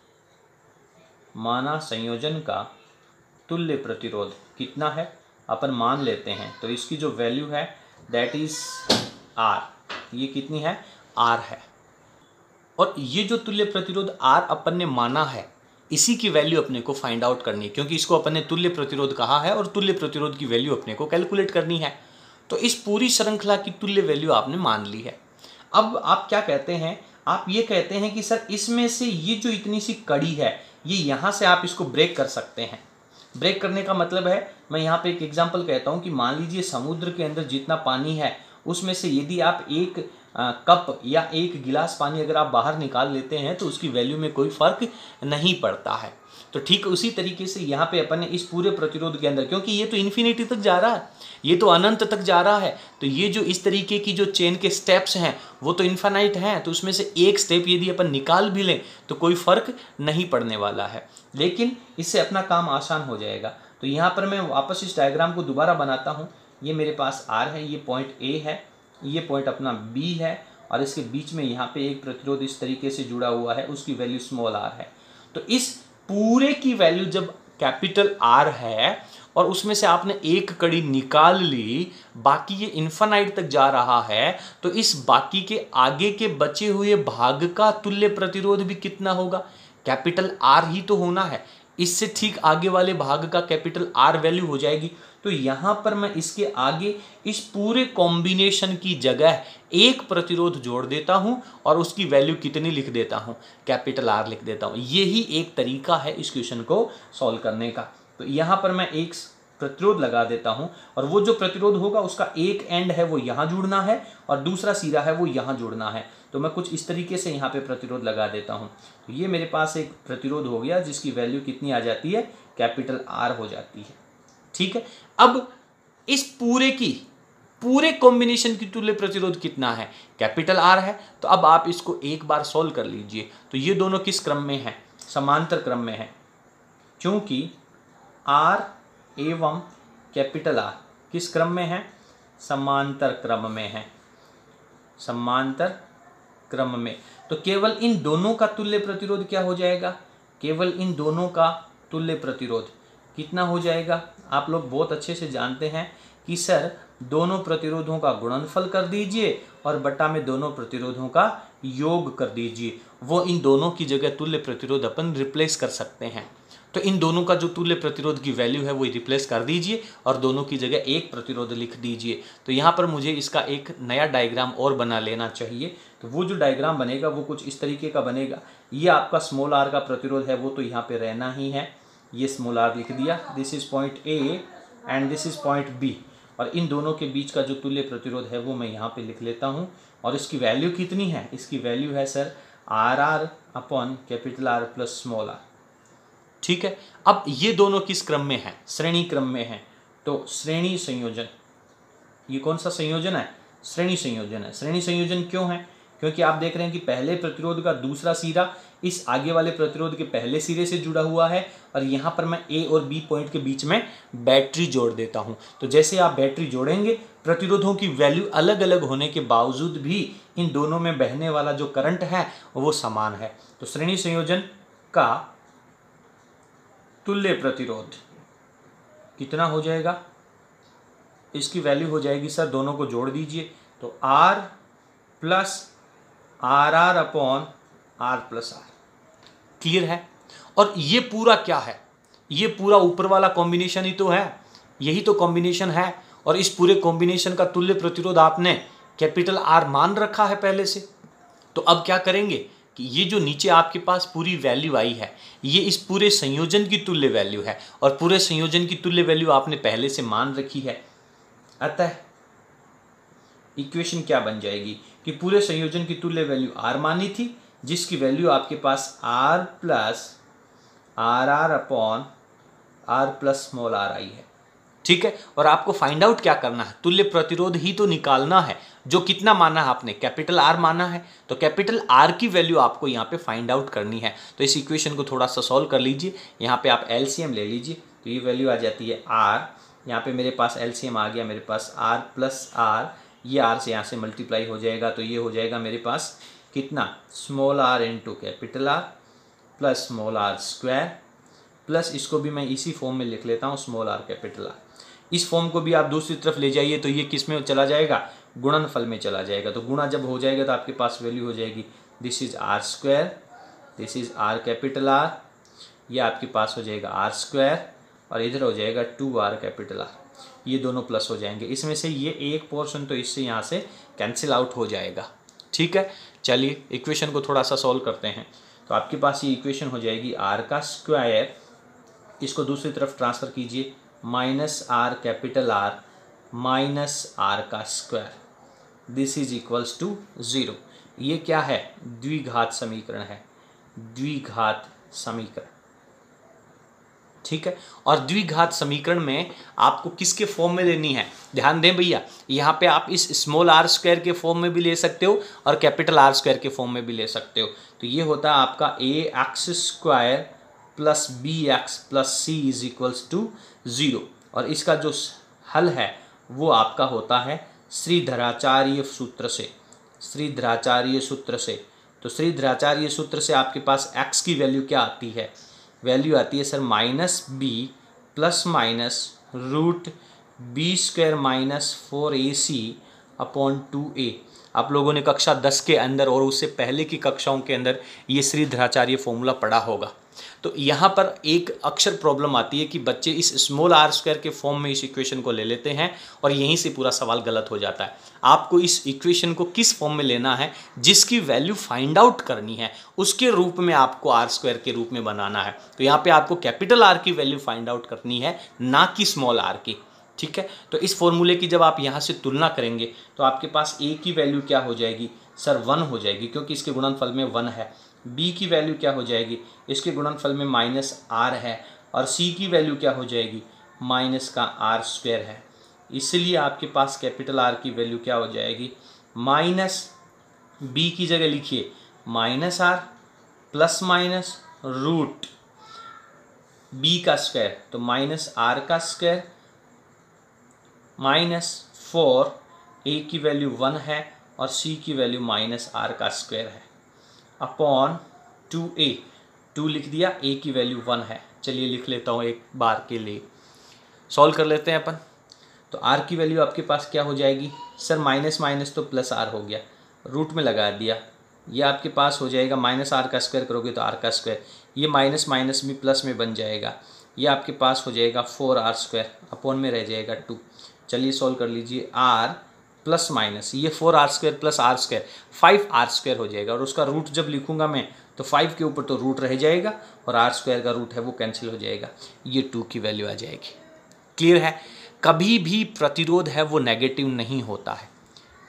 माना संयोजन का तुल्य प्रतिरोध कितना है अपन मान लेते हैं तो इसकी जो वैल्यू है दैट इज आर ये कितनी है आर है और ये जो तुल्य प्रतिरोध आर अपन ने माना है इसी की वैल्यू अपने को फाइंड आउट करनी है क्योंकि इसको अपन ने तुल्य प्रतिरोध कहा है और तुल्य प्रतिरोध की वैल्यू अपने को कैलकुलेट करनी है तो इस पूरी श्रृंखला की तुल्य वैल्यू आपने मान ली है अब आप क्या कहते हैं आप ये कहते हैं कि सर इसमें से ये जो इतनी सी कड़ी है ये यहाँ से आप इसको ब्रेक कर सकते हैं ब्रेक करने का मतलब है मैं यहाँ पे एक एग्जाम्पल कहता हूँ कि मान लीजिए समुद्र के अंदर जितना पानी है उसमें से यदि आप एक आ, कप या एक गिलास पानी अगर आप बाहर निकाल लेते हैं तो उसकी वैल्यू में कोई फ़र्क नहीं पड़ता है तो ठीक उसी तरीके से यहाँ पे अपन ने इस पूरे प्रतिरोध के अंदर क्योंकि ये तो इन्फिनिटी तक जा रहा है ये तो अनंत तक जा रहा है तो ये जो इस तरीके की जो चेन के स्टेप्स हैं वो तो इन्फानाइट हैं तो उसमें से एक स्टेप यदि अपन निकाल भी लें तो कोई फ़र्क नहीं पड़ने वाला है लेकिन इससे अपना काम आसान हो जाएगा तो यहाँ पर मैं वापस इस डायग्राम को दोबारा बनाता हूँ ये मेरे पास आर है ये पॉइंट ए है ये पॉइंट अपना बी है और इसके बीच में यहाँ पे एक प्रतिरोध इस तरीके से जुड़ा हुआ है उसकी वैल्यू स्मॉल आर है तो इस पूरे की वैल्यू जब कैपिटल आर है और उसमें से आपने एक कड़ी निकाल ली बाकी ये इन्फानाइट तक जा रहा है तो इस बाकी के आगे के बचे हुए भाग का तुल्य प्रतिरोध भी कितना होगा कैपिटल आर ही तो होना है इससे ठीक आगे वाले भाग का कैपिटल आर वैल्यू हो जाएगी तो यहाँ पर मैं इसके आगे इस पूरे कॉम्बिनेशन की जगह एक प्रतिरोध जोड़ देता हूँ और उसकी वैल्यू कितनी लिख देता हूँ कैपिटल आर लिख देता हूँ यही एक तरीका है इस क्वेश्चन को सॉल्व करने का तो यहाँ पर मैं एक प्रतिरोध लगा देता हूं और वो जो प्रतिरोध होगा उसका एक एंड है वो यहां जुड़ना है और दूसरा सीधा है वो यहां जुड़ना है तो मैं कुछ इस तरीके से यहाँ पे प्रतिरोध लगा देता हूँ तो ये मेरे पास एक प्रतिरोध हो गया जिसकी वैल्यू कितनी आ जाती है कैपिटल आर हो जाती है ठीक है अब इस पूरे की पूरे कॉम्बिनेशन की तुल्य प्रतिरोध कितना है कैपिटल आर है तो अब आप इसको एक बार सोल्व कर लीजिए तो ये दोनों किस क्रम में है समांतर क्रम में है क्योंकि आर एवं कैपिटल आर किस क्रम में है समांतर क्रम में है समांतर क्रम में तो केवल इन दोनों का तुल्य प्रतिरोध क्या हो जाएगा केवल इन दोनों का तुल्य प्रतिरोध कितना हो जाएगा आप लोग बहुत अच्छे से जानते हैं कि सर दोनों प्रतिरोधों का गुणनफल कर दीजिए और बट्टा में दोनों प्रतिरोधों का योग कर दीजिए वो इन दोनों की जगह तुल्य प्रतिरोध अपन रिप्लेस कर सकते हैं तो इन दोनों का जो तुल्य प्रतिरोध की वैल्यू है वो रिप्लेस कर दीजिए और दोनों की जगह एक प्रतिरोध लिख दीजिए तो यहाँ पर मुझे इसका एक नया डायग्राम और बना लेना चाहिए तो वो जो डायग्राम बनेगा वो कुछ इस तरीके का बनेगा ये आपका स्मॉल आर का प्रतिरोध है वो तो यहाँ पर रहना ही है ये स्मॉल आर लिख दिया this is point A and this is point B और इन दोनों के बीच का जो तुल्य प्रतिरोध है वो मैं यहाँ पे लिख लेता हूँ और इसकी वैल्यू कितनी है इसकी वैल्यू है sir R R upon capital R plus small R ठीक है अब ये दोनों किस क्रम में है श्रेणी क्रम में है तो श्रेणी संयोजन ये कौन सा संयोजन है श्रेणी संयोजन है श्रेणी संयोजन क्यों है क्योंकि आप देख रहे हैं कि पहले प्रतिरोध का दूसरा सिरा इस आगे वाले प्रतिरोध के पहले सिरे से जुड़ा हुआ है और यहाँ पर मैं ए और बी पॉइंट के बीच में बैटरी जोड़ देता हूँ तो जैसे आप बैटरी जोड़ेंगे प्रतिरोधों की वैल्यू अलग अलग होने के बावजूद भी इन दोनों में बहने वाला जो करंट है वो समान है तो श्रेणी संयोजन का तुल्य प्रतिरोध कितना हो जाएगा इसकी वैल्यू हो जाएगी सर दोनों को जोड़ दीजिए तो R plus R R upon R plus R clear है और ये पूरा क्या है ये पूरा ऊपर वाला कॉम्बिनेशन ही तो है यही तो कॉम्बिनेशन है और इस पूरे कॉम्बिनेशन का तुल्य प्रतिरोध आपने कैपिटल आर मान रखा है पहले से तो अब क्या करेंगे कि ये जो नीचे आपके पास पूरी वैल्यू आई है ये इस पूरे संयोजन की तुल्य वैल्यू है और पूरे संयोजन की तुल्य वैल्यू आपने पहले से मान रखी है अतः इक्वेशन क्या बन जाएगी कि पूरे संयोजन की तुल्य वैल्यू आर मानी थी जिसकी वैल्यू आपके पास R plus R R upon R plus small R आई है ठीक है और आपको फाइंड आउट क्या करना है तुल्य प्रतिरोध ही तो निकालना है जो कितना माना है आपने कैपिटल आर माना है तो कैपिटल आर की वैल्यू आपको यहाँ पे फाइंड आउट करनी है तो इस इक्वेशन को थोड़ा सा सॉल्व कर लीजिए यहाँ पे आप एलसीएम ले लीजिए तो ये वैल्यू आ जाती है आर यहाँ पे मेरे पास एलसीएम आ गया मेरे पास आर प्लस आर ये आर से यहाँ से मल्टीप्लाई हो जाएगा तो ये हो जाएगा मेरे पास कितना small R into capital R plus small R square plus इसको भी मैं इसी फॉर्म में लिख लेता हूँ स्मॉल आर कैपिटल आर इस फॉर्म को भी आप दूसरी तरफ ले जाइए तो ये किस में चला जाएगा गुणनफल में चला जाएगा तो गुणा जब हो जाएगा तो आपके पास वैल्यू हो जाएगी this is R square this is R capital R ये आपके पास हो जाएगा आर स्क्वायर और इधर हो जाएगा टू आर कैपिटल आर ये दोनों प्लस हो जाएंगे इसमें से ये एक पोर्शन तो इससे यहाँ से कैंसिल आउट हो जाएगा ठीक है चलिए इक्वेशन को थोड़ा सा सॉल्व करते हैं तो आपके पास ये इक्वेशन हो जाएगी आर का स्क्वायर इसको दूसरी तरफ ट्रांसफ़र कीजिए minus R capital R minus R का square this is equals to zero ये क्या है द्विघात समीकरण है द्विघात समीकरण ठीक है और द्विघात समीकरण में आपको किसके फॉर्म में लेनी है ध्यान दें भैया यहाँ पे आप इस स्मॉल आर स्क्वायर के फॉर्म में भी ले सकते हो और कैपिटल आर स्क्वायर के फॉर्म में भी ले सकते हो तो ये होता है आपका A X square plus B X plus C is equals to zero और इसका जो हल है वो आपका होता है श्रीधराचार्य सूत्र से श्रीधराचार्य सूत्र से तो श्रीधराचार्य सूत्र से आपके पास एक्स की वैल्यू क्या आती है वैल्यू आती है sir minus B plus minus root B square minus four A C upon two A आप लोगों ने कक्षा दस के अंदर और उससे पहले की कक्षाओं के अंदर ये श्री धराचार्य फॉर्मूला पढ़ा होगा तो यहाँ पर एक अक्षर प्रॉब्लम आती है कि बच्चे इस स्मॉल आर स्क्वायर के फॉर्म में इस इक्वेशन को ले लेते हैं और यहीं से पूरा सवाल गलत हो जाता है आपको इस इक्वेशन को किस फॉर्म में लेना है जिसकी वैल्यू फाइंड आउट करनी है उसके रूप में आपको आर स्क्वायर के रूप में बनाना है तो यहाँ पर आपको कैपिटल आर की वैल्यू फाइंड आउट करनी है ना कि स्मॉल आर की ठीक है तो इस फॉर्मूले की जब आप यहाँ से तुलना करेंगे तो आपके पास ए की वैल्यू क्या हो जाएगी सर वन हो जाएगी क्योंकि इसके गुणनफल में वन है बी की वैल्यू क्या हो जाएगी इसके गुणनफल में माइनस आर है और सी की वैल्यू क्या हो जाएगी माइनस का आर स्क्वेयर है इसलिए आपके पास कैपिटल आर की वैल्यू क्या हो जाएगी माइनस बी की जगह लिखिए minus R plus minus root B का स्क्वायर तो माइनस आर का स्क्वायर माइनस फोर ए की वैल्यू वन है और सी की वैल्यू माइनस आर का स्क्वायर है अपॉन टू ए टू लिख दिया ए की वैल्यू वन है चलिए लिख लेता हूँ एक बार के लिए सॉल्व कर लेते हैं अपन तो आर की वैल्यू आपके पास क्या हो जाएगी सर माइनस माइनस तो प्लस आर हो गया रूट में लगा दिया ये आपके पास हो जाएगा माइनस आर का स्क्वायर करोगे तो आर का स्क्वायर ये माइनस माइनस भी प्लस में बन जाएगा ये आपके पास हो जाएगा फोर आर स्क्वायर अपॉन में रह जाएगा टू चलिए सॉल्व कर लीजिए आर प्लस माइनस ये four R square plus R square five R square हो जाएगा और उसका रूट जब लिखूंगा मैं तो फाइव के ऊपर तो रूट रह जाएगा और आर स्क्वायर का रूट है वो कैंसिल हो जाएगा ये टू की वैल्यू आ जाएगी क्लियर है कभी भी प्रतिरोध है वो नेगेटिव नहीं होता है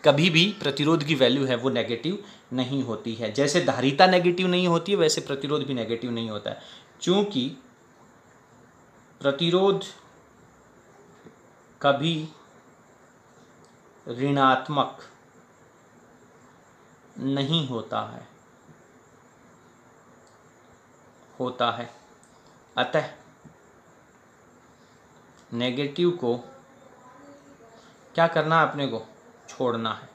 कभी भी प्रतिरोध की वैल्यू है वो नेगेटिव नहीं होती है जैसे धारिता नेगेटिव नहीं होती है वैसे प्रतिरोध भी नेगेटिव नहीं होता है चूंकि प्रतिरोध कभी ऋणात्मक नहीं होता है होता है अतः नेगेटिव को क्या करना है अपने को छोड़ना है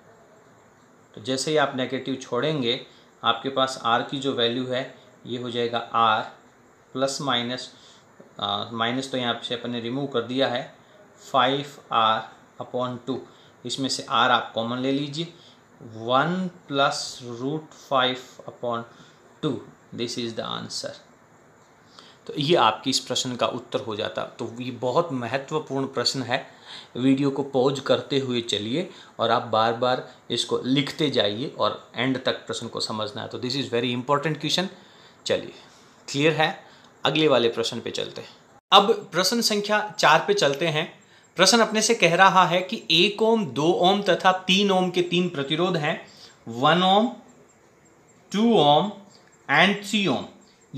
तो जैसे ही आप नेगेटिव छोड़ेंगे आपके पास आर की जो वैल्यू है ये हो जाएगा आर प्लस माइनस माइनस तो यहाँ से अपने रिमूव कर दिया है फाइव आर अपॉन टू इसमें से आर आप कॉमन ले लीजिए one plus root five upon two this is the answer तो ये आपकी इस प्रश्न का उत्तर हो जाता तो ये बहुत महत्वपूर्ण प्रश्न है वीडियो को पॉज करते हुए चलिए और आप बार बार इसको लिखते जाइए और एंड तक प्रश्न को समझना है तो this is very important question चलिए क्लियर है अगले वाले प्रश्न पे चलते हैं अब प्रश्न संख्या चार पे चलते हैं प्रश्न अपने से कह रहा है कि एक ओम दो ओम तथा तीन ओम के तीन प्रतिरोध हैं one ohm two ohm and three ohm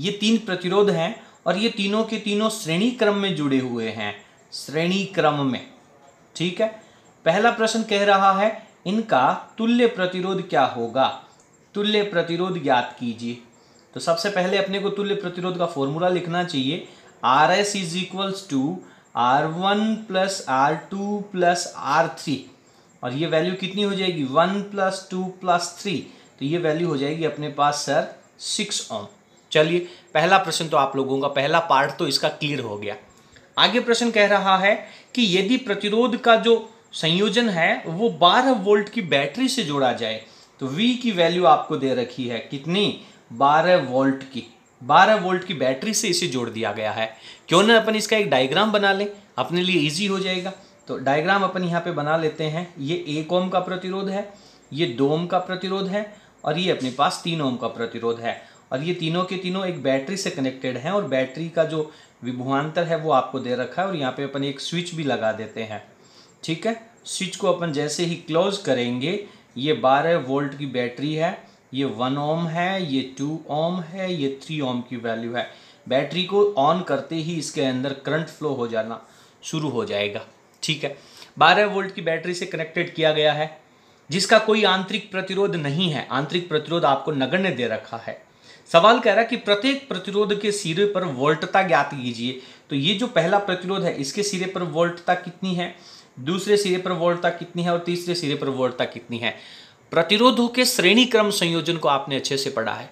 ये तीन प्रतिरोध हैं और ये तीनों के तीनों श्रेणी क्रम में जुड़े हुए हैं श्रेणी क्रम में ठीक है पहला प्रश्न कह रहा है इनका तुल्य प्रतिरोध क्या होगा तुल्य प्रतिरोध ज्ञात कीजिए तो सबसे पहले अपने को तुल्य प्रतिरोध का फॉर्मूला लिखना चाहिए R S is equals to R one plus R two plus R three और ये वैल्यू कितनी हो जाएगी one plus two plus three तो ये वैल्यू हो जाएगी अपने पास सर सिक्स ओम चलिए पहला प्रश्न तो आप लोगों का पहला पार्ट तो इसका क्लियर हो गया आगे प्रश्न कह रहा है कि यदि प्रतिरोध का जो संयोजन है वो 12 वोल्ट की बैटरी से जोड़ा जाए तो V की वैल्यू आपको दे रखी है कितनी 12 वोल्ट की 12 वोल्ट की बैटरी से इसे जोड़ दिया गया है क्यों ना अपन इसका एक डायग्राम बना लें अपने लिए ईजी हो जाएगा तो डायग्राम अपन यहाँ पे बना लेते हैं ये एक ओम का प्रतिरोध है ये दो ओम का प्रतिरोध है और ये अपने पास तीन ओम का प्रतिरोध है और ये तीनों के तीनों एक बैटरी से कनेक्टेड हैं और बैटरी का जो विभुआंतर है वो आपको दे रखा है और यहाँ पे अपन एक स्विच भी लगा देते हैं ठीक है स्विच को अपन जैसे ही क्लोज करेंगे ये बारह वोल्ट की बैटरी है ये वन ओम है ये टू ओम है ये थ्री ओम की वैल्यू है बैटरी को ऑन करते ही इसके अंदर करंट फ्लो हो जाना शुरू हो जाएगा ठीक है बारह वोल्ट की बैटरी से कनेक्टेड किया गया है जिसका कोई आंतरिक प्रतिरोध नहीं है आंतरिक प्रतिरोध आपको नगण्य दे रखा है सवाल कह रहा है कि प्रत्येक प्रतिरोध के सिरे पर वोल्टता ज्ञात कीजिए तो ये जो पहला प्रतिरोध है इसके सिरे पर वोल्टता कितनी है दूसरे सिरे पर वोल्टता कितनी है और तीसरे सिरे पर वोल्टता कितनी है प्रतिरोधों के श्रेणी क्रम संयोजन को आपने अच्छे से पढ़ा है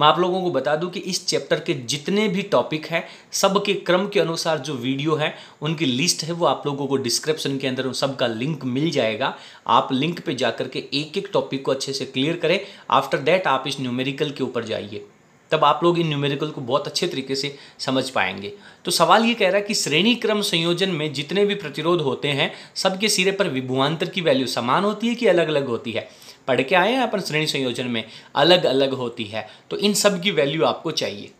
मैं आप लोगों को बता दूं कि इस चैप्टर के जितने भी टॉपिक हैं सबके क्रम के अनुसार जो वीडियो है उनकी लिस्ट है वो आप लोगों को डिस्क्रिप्शन के अंदर सबका सब का लिंक मिल जाएगा आप लिंक पे जाकर के एक एक टॉपिक को अच्छे से क्लियर करें आफ्टर दैट आप इस न्यूमेरिकल के ऊपर जाइए तब आप लोग इन न्यूमेरिकल को बहुत अच्छे तरीके से समझ पाएंगे तो सवाल ये कह रहा है कि श्रेणी क्रम संयोजन में जितने भी प्रतिरोध होते हैं सबके सिरे पर विभुआंतर की वैल्यू समान होती है कि अलग अलग होती है पढ़ के आए हैं अपन श्रेणी संयोजन में अलग अलग होती है तो इन सब की वैल्यू आपको चाहिए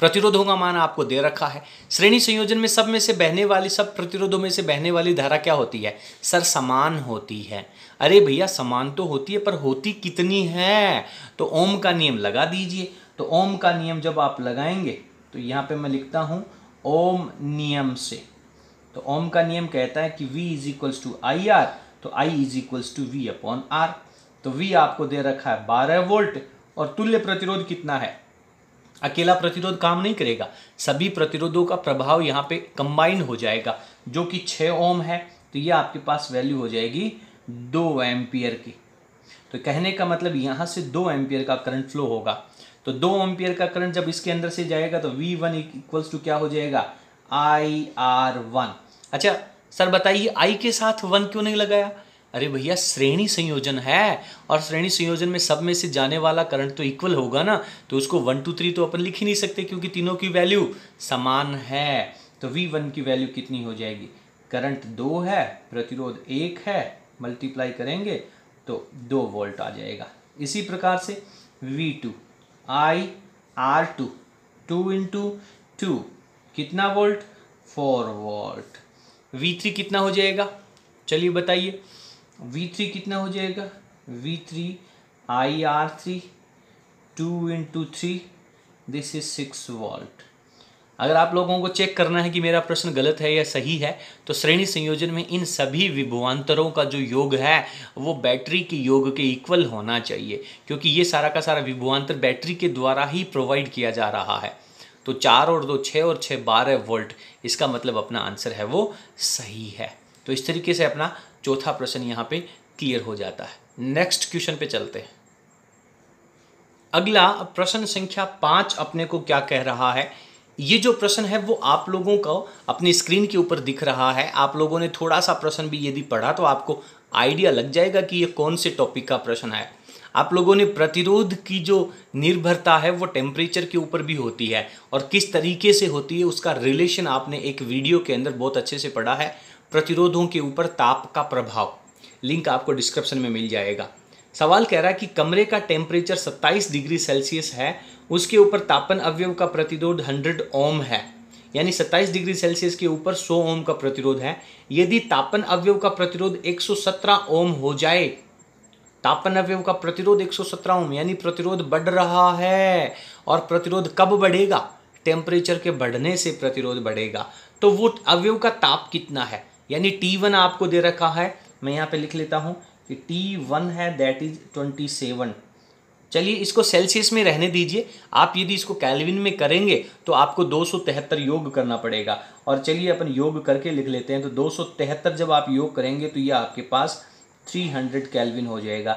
प्रतिरोधों का मान आपको दे रखा है श्रेणी संयोजन में सब में से बहने वाली सब प्रतिरोधों में से बहने वाली धारा क्या होती है सर समान होती है अरे भैया समान तो होती है पर होती कितनी है तो ओम का नियम लगा दीजिए तो ओम का नियम जब आप लगाएंगे तो यहाँ पे मैं लिखता हूँ ओम नियम से तो ओम का नियम कहता है कि V is equals to I R तो I is equals to V upon R तो V आपको दे रखा है बारह वोल्ट और तुल्य प्रतिरोध कितना है अकेला प्रतिरोध काम नहीं करेगा सभी प्रतिरोधों का प्रभाव यहाँ पे कंबाइन हो जाएगा जो कि छः ओम है तो ये आपके पास वैल्यू हो जाएगी दो एम्पियर की तो कहने का मतलब यहाँ से दो एम्पियर का करंट फ्लो होगा तो दो एम्पियर का करंट जब इसके अंदर से जाएगा तो वी वन इक्वल्स टू क्या हो जाएगा आई आर वन अच्छा सर बताइए आई के साथ वन क्यों नहीं लगाया अरे भैया श्रेणी संयोजन है और श्रेणी संयोजन में सब में से जाने वाला करंट तो इक्वल होगा ना तो उसको वन टू थ्री तो अपन लिख ही नहीं सकते क्योंकि तीनों की वैल्यू समान है तो वी वन की वैल्यू कितनी हो जाएगी करंट दो है प्रतिरोध एक है मल्टीप्लाई करेंगे तो दो वोल्ट आ जाएगा इसी प्रकार से V two I R two two into two कितना volt four volt V three कितना हो जाएगा चलिए बताइए V3 थ्री कितना हो जाएगा V three I R three two into three this is six volt अगर आप लोगों को चेक करना है कि मेरा प्रश्न गलत है या सही है तो श्रेणी संयोजन में इन सभी विभवांतरों का जो योग है वो बैटरी के योग के इक्वल होना चाहिए क्योंकि ये सारा का सारा विभवांतर बैटरी के द्वारा ही प्रोवाइड किया जा रहा है तो चार और दो छः और छः बारह वोल्ट इसका मतलब अपना आंसर है वो सही है तो इस तरीके से अपना चौथा प्रश्न यहाँ पे क्लियर हो जाता है नेक्स्ट क्वेश्चन पे चलते हैं अगला प्रश्न संख्या पाँच अपने को क्या कह रहा है ये जो प्रश्न है वो आप लोगों को अपनी स्क्रीन के ऊपर दिख रहा है आप लोगों ने थोड़ा सा प्रश्न भी यदि पढ़ा तो आपको आइडिया लग जाएगा कि ये कौन से टॉपिक का प्रश्न है आप लोगों ने प्रतिरोध की जो निर्भरता है वो टेम्परेचर के ऊपर भी होती है और किस तरीके से होती है उसका रिलेशन आपने एक वीडियो के अंदर बहुत अच्छे से पढ़ा है प्रतिरोधों के ऊपर ताप का प्रभाव लिंक आपको डिस्क्रिप्शन में मिल जाएगा सवाल कह रहा है कि कमरे का टेम्परेचर 27 डिग्री सेल्सियस है उसके ऊपर तापन अवयव का प्रतिरोध 100 ओम है यानी 27 डिग्री सेल्सियस के ऊपर 100 ओम का प्रतिरोध है यदि तापन अवयव का प्रतिरोध 117 ओम हो जाए तापन अवयव का प्रतिरोध 117 ओम यानी प्रतिरोध बढ़ रहा है और प्रतिरोध कब बढ़ेगा टेम्परेचर के बढ़ने से प्रतिरोध बढ़ेगा तो वो अवयव का ताप कितना है यानी टी वन आपको दे रखा है मैं यहाँ पे लिख लेता हूँ कि टी वन है दैट इज ट्वेंटी सेवन चलिए इसको सेल्सियस में रहने दीजिए आप यदि इसको कैलविन में करेंगे तो आपको दो योग करना पड़ेगा और चलिए अपन योग करके लिख लेते हैं तो दो जब आप योग करेंगे तो ये आपके पास 300 कैलविन हो जाएगा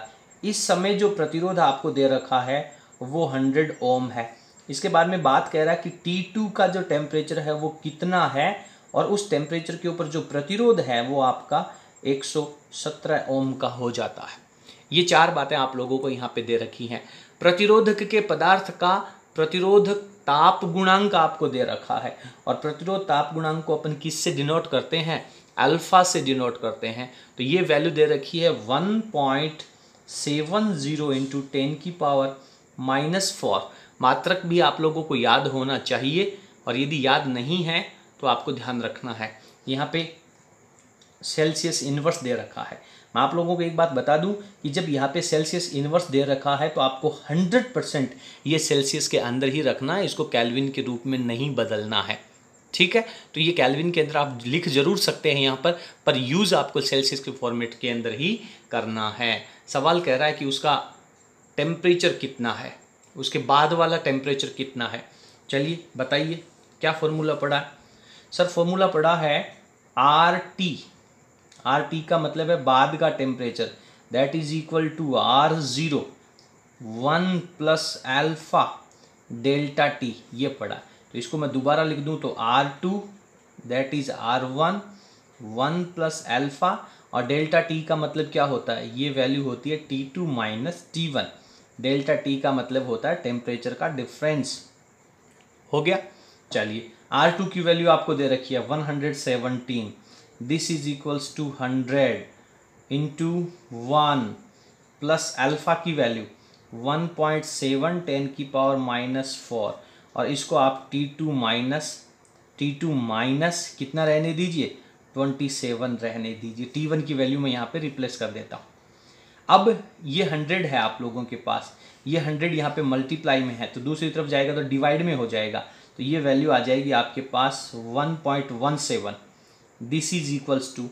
इस समय जो प्रतिरोध आपको दे रखा है वो 100 ओम है इसके बाद में बात कह रहा है कि T2 का जो टेम्परेचर है वो कितना है और उस टेम्परेचर के ऊपर जो प्रतिरोध है वो आपका 117 ओम का हो जाता है ये चार बातें आप लोगों को यहाँ पे दे रखी हैं प्रतिरोधक के पदार्थ का प्रतिरोध ताप गुणांक आपको दे रखा है और प्रतिरोध ताप गुणांक को अपन किस से डिनोट करते हैं अल्फा से डिनोट करते हैं तो ये वैल्यू दे रखी है one point seven zero into ten की पावर माइनस फोर मात्रक भी आप लोगों को याद होना चाहिए और यदि याद नहीं है तो आपको ध्यान रखना है यहाँ पे सेल्सियस इन्वर्स दे रखा है मैं आप लोगों को एक बात बता दूं कि जब यहाँ पे सेल्सियस इन्वर्स दे रखा है तो आपको 100 परसेंट ये सेल्सियस के अंदर ही रखना है इसको कैलविन के रूप में नहीं बदलना है ठीक है तो ये कैलविन के अंदर आप लिख जरूर सकते हैं यहाँ पर पर यूज़ आपको सेल्सियस के फॉर्मेट के अंदर ही करना है सवाल कह रहा है कि उसका टेम्परेचर कितना है उसके बाद वाला टेम्परेचर कितना है चलिए बताइए क्या फॉर्मूला पड़ा है सर फॉर्मूला पड़ा है आर टी आर टी का मतलब है बाद का temperature that is equal to R zero one plus alpha delta T ये पड़ा तो इसको मैं दोबारा लिख दूँ तो R two that is R one one plus alpha और डेल्टा टी का मतलब क्या होता है ये वैल्यू होती है T two minus T one delta T का मतलब होता है टेम्परेचर का डिफरेंस हो गया चलिए आर टू की वैल्यू आपको दे रखी है one hundred seventeen this is equals to hundred into one plus alpha की value one point seven ten की पावर माइनस फोर और इसको आप T two minus T two minus कितना रहने दीजिए ट्वेंटी सेवन रहने दीजिए टी वन की वैल्यू मैं यहाँ पे रिप्लेस कर देता हूँ अब ये हंड्रेड है आप लोगों के पास ये हंड्रेड यहाँ पे मल्टीप्लाई में है तो दूसरी तरफ जाएगा तो डिवाइड में हो जाएगा तो ये वैल्यू आ जाएगी आपके पास one point one seven this is equals to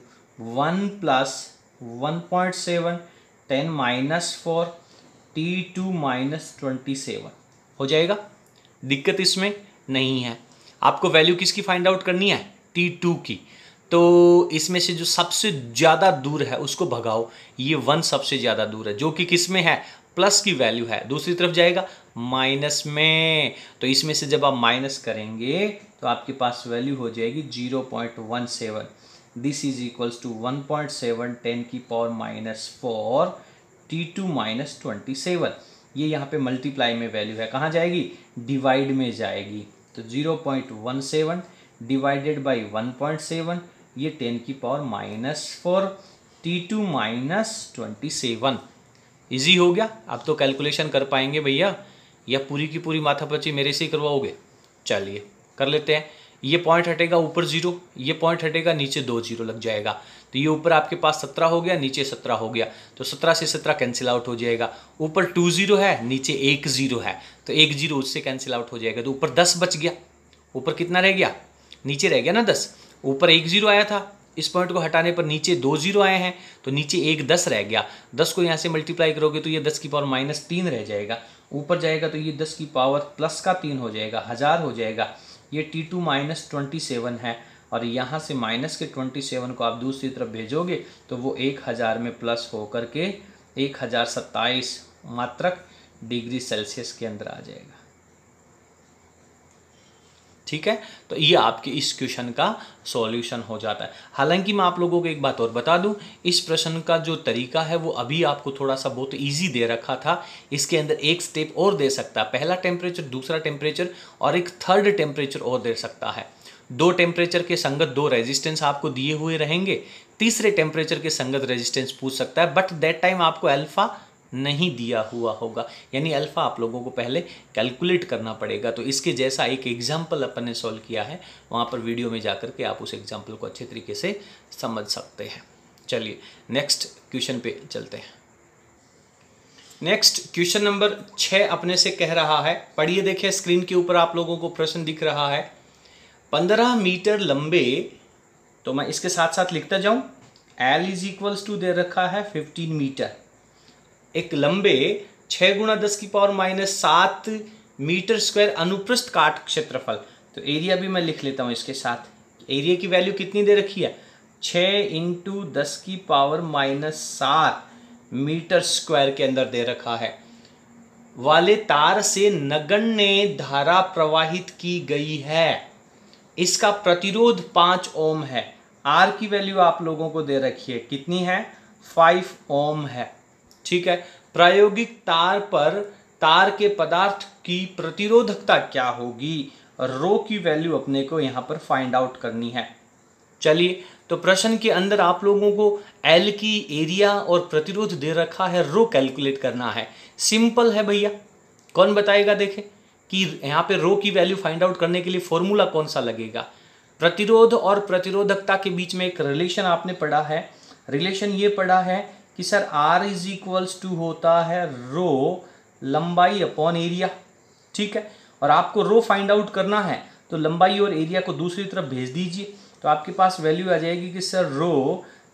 one plus one point seven ten minus four T two minus twenty seven हो जाएगा दिक्कत इसमें नहीं है आपको वैल्यू किसकी फाइंड आउट करनी है टी टू की तो इसमें से जो सबसे ज़्यादा दूर है उसको भगाओ ये वन सबसे ज़्यादा दूर है जो कि किस में है प्लस की वैल्यू है दूसरी तरफ जाएगा माइनस में तो इसमें से जब आप माइनस करेंगे तो आपके पास वैल्यू हो जाएगी zero point one seven this is equals to one point seven ten की power minus four T two minus twenty seven ये यहाँ पे मल्टीप्लाई में वैल्यू है कहाँ जाएगी डिवाइड में जाएगी तो zero point one seven divided by one point seven ये टेन की power minus four T two minus twenty seven easy हो गया आप तो कैलकुलेशन कर पाएंगे भैया या पूरी की पूरी पची मेरे से ही करवाओगे चलिए कर लेते हैं ये पॉइंट हटेगा ऊपर जीरो ये पॉइंट हटेगा नीचे दो जीरो लग जाएगा तो ये ऊपर आपके पास सत्रह हो गया नीचे सत्रह हो गया तो सत्रह से सत्रह कैंसिल आउट हो जाएगा ऊपर टू जीरो है नीचे एक जीरो है तो एक जीरो उससे कैंसिल आउट हो जाएगा तो ऊपर दस बच गया ऊपर कितना रह गया नीचे रह गया ना दस ऊपर एक जीरो आया था इस पॉइंट को हटाने पर नीचे दो जीरो आए हैं तो नीचे एक दस रह गया दस को यहाँ से मल्टीप्लाई करोगे तो ये दस की पावर माइनस तीन रह जाएगा ऊपर जाएगा तो ये दस की पावर प्लस का तीन हो जाएगा हज़ार हो जाएगा ये T two minus twenty seven है और यहाँ से माइनस के ट्वेंटी सेवन को आप दूसरी तरफ भेजोगे तो वो एक हज़ार में प्लस होकर के एक हज़ार सत्ताईस मात्रक डिग्री सेल्सियस के अंदर आ जाएगा ठीक है तो ये आपके इस क्वेश्चन का सॉल्यूशन हो जाता है हालांकि मैं आप लोगों को एक बात और बता दूं इस प्रश्न का जो तरीका है वो अभी आपको थोड़ा सा बहुत इजी दे रखा था इसके अंदर एक स्टेप और दे सकता है पहला टेम्परेचर दूसरा टेम्परेचर और एक थर्ड टेम्परेचर और दे सकता है दो टेम्परेचर के संगत दो रेजिस्टेंस आपको दिए हुए रहेंगे तीसरे टेम्परेचर के संगत रेजिस्टेंस पूछ सकता है बट दैट टाइम आपको अल्फा नहीं दिया हुआ होगा यानी अल्फ़ा आप लोगों को पहले कैलकुलेट करना पड़ेगा तो इसके जैसा एक एग्जाम्पल अपन ने सॉल्व किया है वहाँ पर वीडियो में जा के आप उस एग्जाम्पल को अच्छे तरीके से समझ सकते हैं चलिए नेक्स्ट क्वेश्चन पे चलते हैं नेक्स्ट क्वेश्चन नंबर छः अपने से कह रहा है पढ़िए देखिए स्क्रीन के ऊपर आप लोगों को प्रश्न दिख रहा है पंद्रह मीटर लंबे तो मैं इसके साथ साथ लिखता जाऊं एल इज इक्वल्स टू दे रखा है फिफ्टीन मीटर एक लंबे छः गुणा दस की पावर माइनस सात मीटर स्क्वायर अनुप्रस्थ काट क्षेत्रफल तो एरिया भी मैं लिख लेता हूँ इसके साथ एरिया की वैल्यू कितनी दे रखी है छः इंटू दस की पावर माइनस सात मीटर स्क्वायर के अंदर दे रखा है वाले तार से नगण्य धारा प्रवाहित की गई है इसका प्रतिरोध पाँच ओम है आर की वैल्यू आप लोगों को दे रखी है कितनी है फाइव ओम है ठीक है प्रायोगिक तार पर तार के पदार्थ की प्रतिरोधकता क्या होगी रो की वैल्यू अपने को यहाँ पर फाइंड आउट करनी है चलिए तो प्रश्न के अंदर आप लोगों को एल की एरिया और प्रतिरोध दे रखा है रो कैलकुलेट करना है सिंपल है भैया कौन बताएगा देखे कि यहाँ पे रो की वैल्यू फाइंड आउट करने के लिए फॉर्मूला कौन सा लगेगा प्रतिरोध और प्रतिरोधकता के बीच में एक रिलेशन आपने पढ़ा है रिलेशन ये पढ़ा है कि sir R is equals to होता है रो लंबाई अपॉन एरिया ठीक है और आपको रो फाइंड आउट करना है तो लंबाई और एरिया को दूसरी तरफ भेज दीजिए तो आपके पास वैल्यू आ जाएगी कि sir rho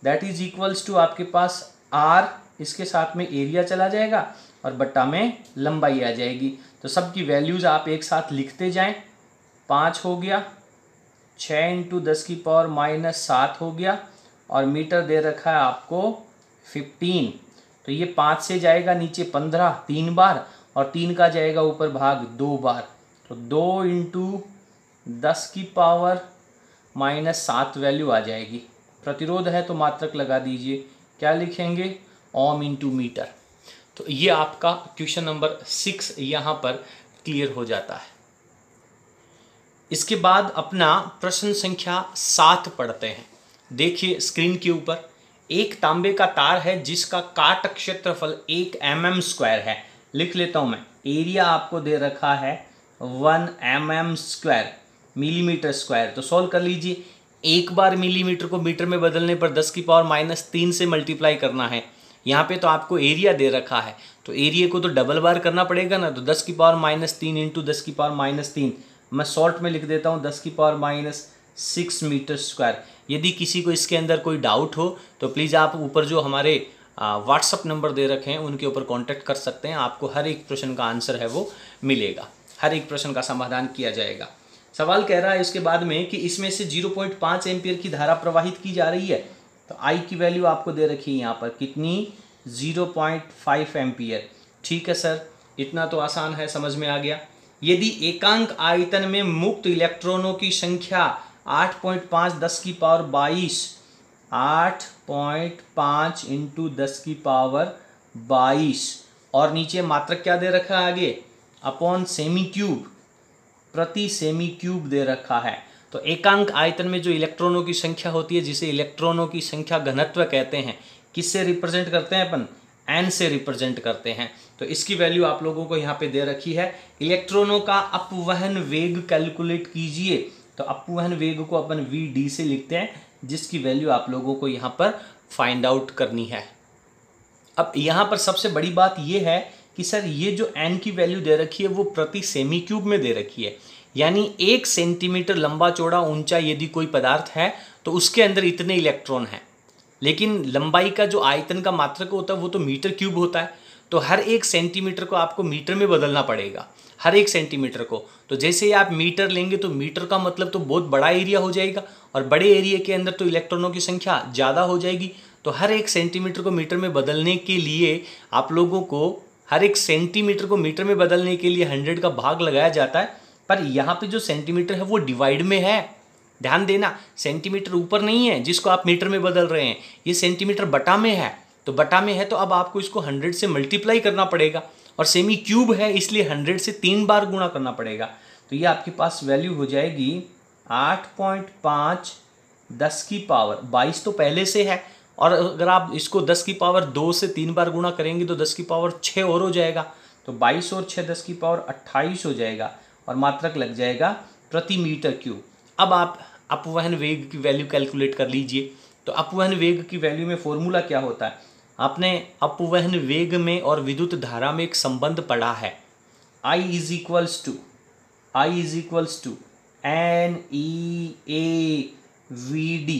that is equals to आपके पास आर इसके साथ में एरिया चला जाएगा और बट्टा में लंबाई आ जाएगी तो सबकी वैल्यूज़ आप एक साथ लिखते जाएं पाँच हो गया छः इंटू दस की पावर माइनस सात हो गया और मीटर दे रखा है आपको फिफ्टीन तो ये पाँच से जाएगा नीचे पंद्रह तीन बार और तीन का जाएगा ऊपर भाग दो बार तो दो इंटू दस की पावर माइनस सात वैल्यू आ जाएगी प्रतिरोध है तो मात्रक लगा दीजिए क्या लिखेंगे ओम इंटू मीटर तो ये आपका क्वेश्चन नंबर सिक्स यहाँ पर क्लियर हो जाता है इसके बाद अपना प्रश्न संख्या सात पढ़ते हैं देखिए स्क्रीन के ऊपर एक तांबे का तार है जिसका काट क्षेत्रफल एक एम एम स्क्वायर है लिख लेता हूं मैं एरिया आपको दे रखा है one M M square millimetre square तो सॉल्व कर लीजिए एक बार मिलीमीटर को मीटर में बदलने पर दस की पावर माइनस तीन से मल्टीप्लाई करना है यहाँ पे तो आपको एरिया दे रखा है तो एरिया को तो डबल बार करना पड़ेगा ना तो दस की पावर माइनस तीन इंटू दस की पावर माइनस तीन मैं शॉर्ट में लिख देता हूँ दस की पावर माइनस सिक्स मीटर स्क्वायर यदि किसी को इसके अंदर कोई डाउट हो तो प्लीज़ आप ऊपर जो हमारे व्हाट्सअप नंबर दे रखे हैं उनके ऊपर कॉन्टैक्ट कर सकते हैं आपको हर एक प्रश्न का आंसर है वो मिलेगा हर एक प्रश्न का समाधान किया जाएगा सवाल कह रहा है उसके बाद में कि इसमें से जीरो पॉइंट पाँच एम्पियर की धारा प्रवाहित की जा रही है तो आई की वैल्यू आपको दे रखी है यहाँ पर कितनी जीरो पॉइंट फाइव एम्पियर ठीक है सर इतना तो आसान है समझ में आ गया यदि एकांक आयतन में मुक्त इलेक्ट्रॉनों की संख्या आठ पॉइंट पाँच दस की पावर बाईस आठ पॉइंट पाँच इंटू दस की पावर बाईस और नीचे मात्रक क्या दे रखा है आगे अपॉन सेमी क्यूब प्रति सेमी क्यूब दे रखा है तो एकांक आयतन में जो इलेक्ट्रॉनों की संख्या होती है जिसे इलेक्ट्रॉनों की संख्या घनत्व कहते हैं किससे रिप्रेजेंट करते हैं अपन एन से रिप्रेजेंट करते हैं तो इसकी वैल्यू आप लोगों को यहाँ पे दे रखी है इलेक्ट्रॉनों का अपवहन वेग कैलकुलेट कीजिए तो अपवहन वेग को अपन वी डी से लिखते हैं जिसकी वैल्यू आप लोगों को यहाँ पर फाइंड आउट करनी है अब यहाँ पर सबसे बड़ी बात यह है कि सर ये जो एन की वैल्यू दे रखी है वो प्रति सेमी क्यूब में दे रखी है यानी एक सेंटीमीटर लंबा चौड़ा ऊंचा यदि कोई पदार्थ है तो उसके अंदर इतने इलेक्ट्रॉन हैं लेकिन लंबाई का जो आयतन का मात्रक होता है वो तो मीटर क्यूब होता है तो हर एक सेंटीमीटर को आपको मीटर में बदलना पड़ेगा हर एक सेंटीमीटर को तो जैसे ही आप मीटर लेंगे तो मीटर का मतलब तो बहुत बड़ा एरिया हो जाएगा और बड़े एरिया के अंदर तो इलेक्ट्रॉनों की संख्या ज़्यादा हो जाएगी तो हर एक सेंटीमीटर को मीटर में बदलने के लिए आप लोगों को हर एक सेंटीमीटर को मीटर में बदलने के लिए हंड्रेड का भाग लगाया जाता है पर यहाँ पर जो सेंटीमीटर है वो डिवाइड में है ध्यान देना सेंटीमीटर ऊपर नहीं है जिसको आप मीटर में बदल रहे हैं ये सेंटीमीटर बटा में है तो बटा में है तो अब आपको इसको हंड्रेड से मल्टीप्लाई करना पड़ेगा और सेमी क्यूब है इसलिए हंड्रेड से तीन बार गुणा करना पड़ेगा तो ये आपके पास वैल्यू हो जाएगी आठ पॉइंट पाँच दस की पावर बाईस तो पहले से है और अगर आप इसको दस की पावर दो से तीन बार गुणा करेंगे तो दस की पावर छः और हो जाएगा तो बाईस और छः दस की पावर अट्ठाईस हो जाएगा और मात्रक लग जाएगा प्रति मीटर क्यूब अब आप अपवहन वेग की वैल्यू कैलकुलेट कर लीजिए तो अपवहन वेग की वैल्यू में फॉर्मूला क्या होता है आपने अपवहन वेग में और विद्युत धारा में एक संबंध पढ़ा है I is equals to I is equals to N E A V D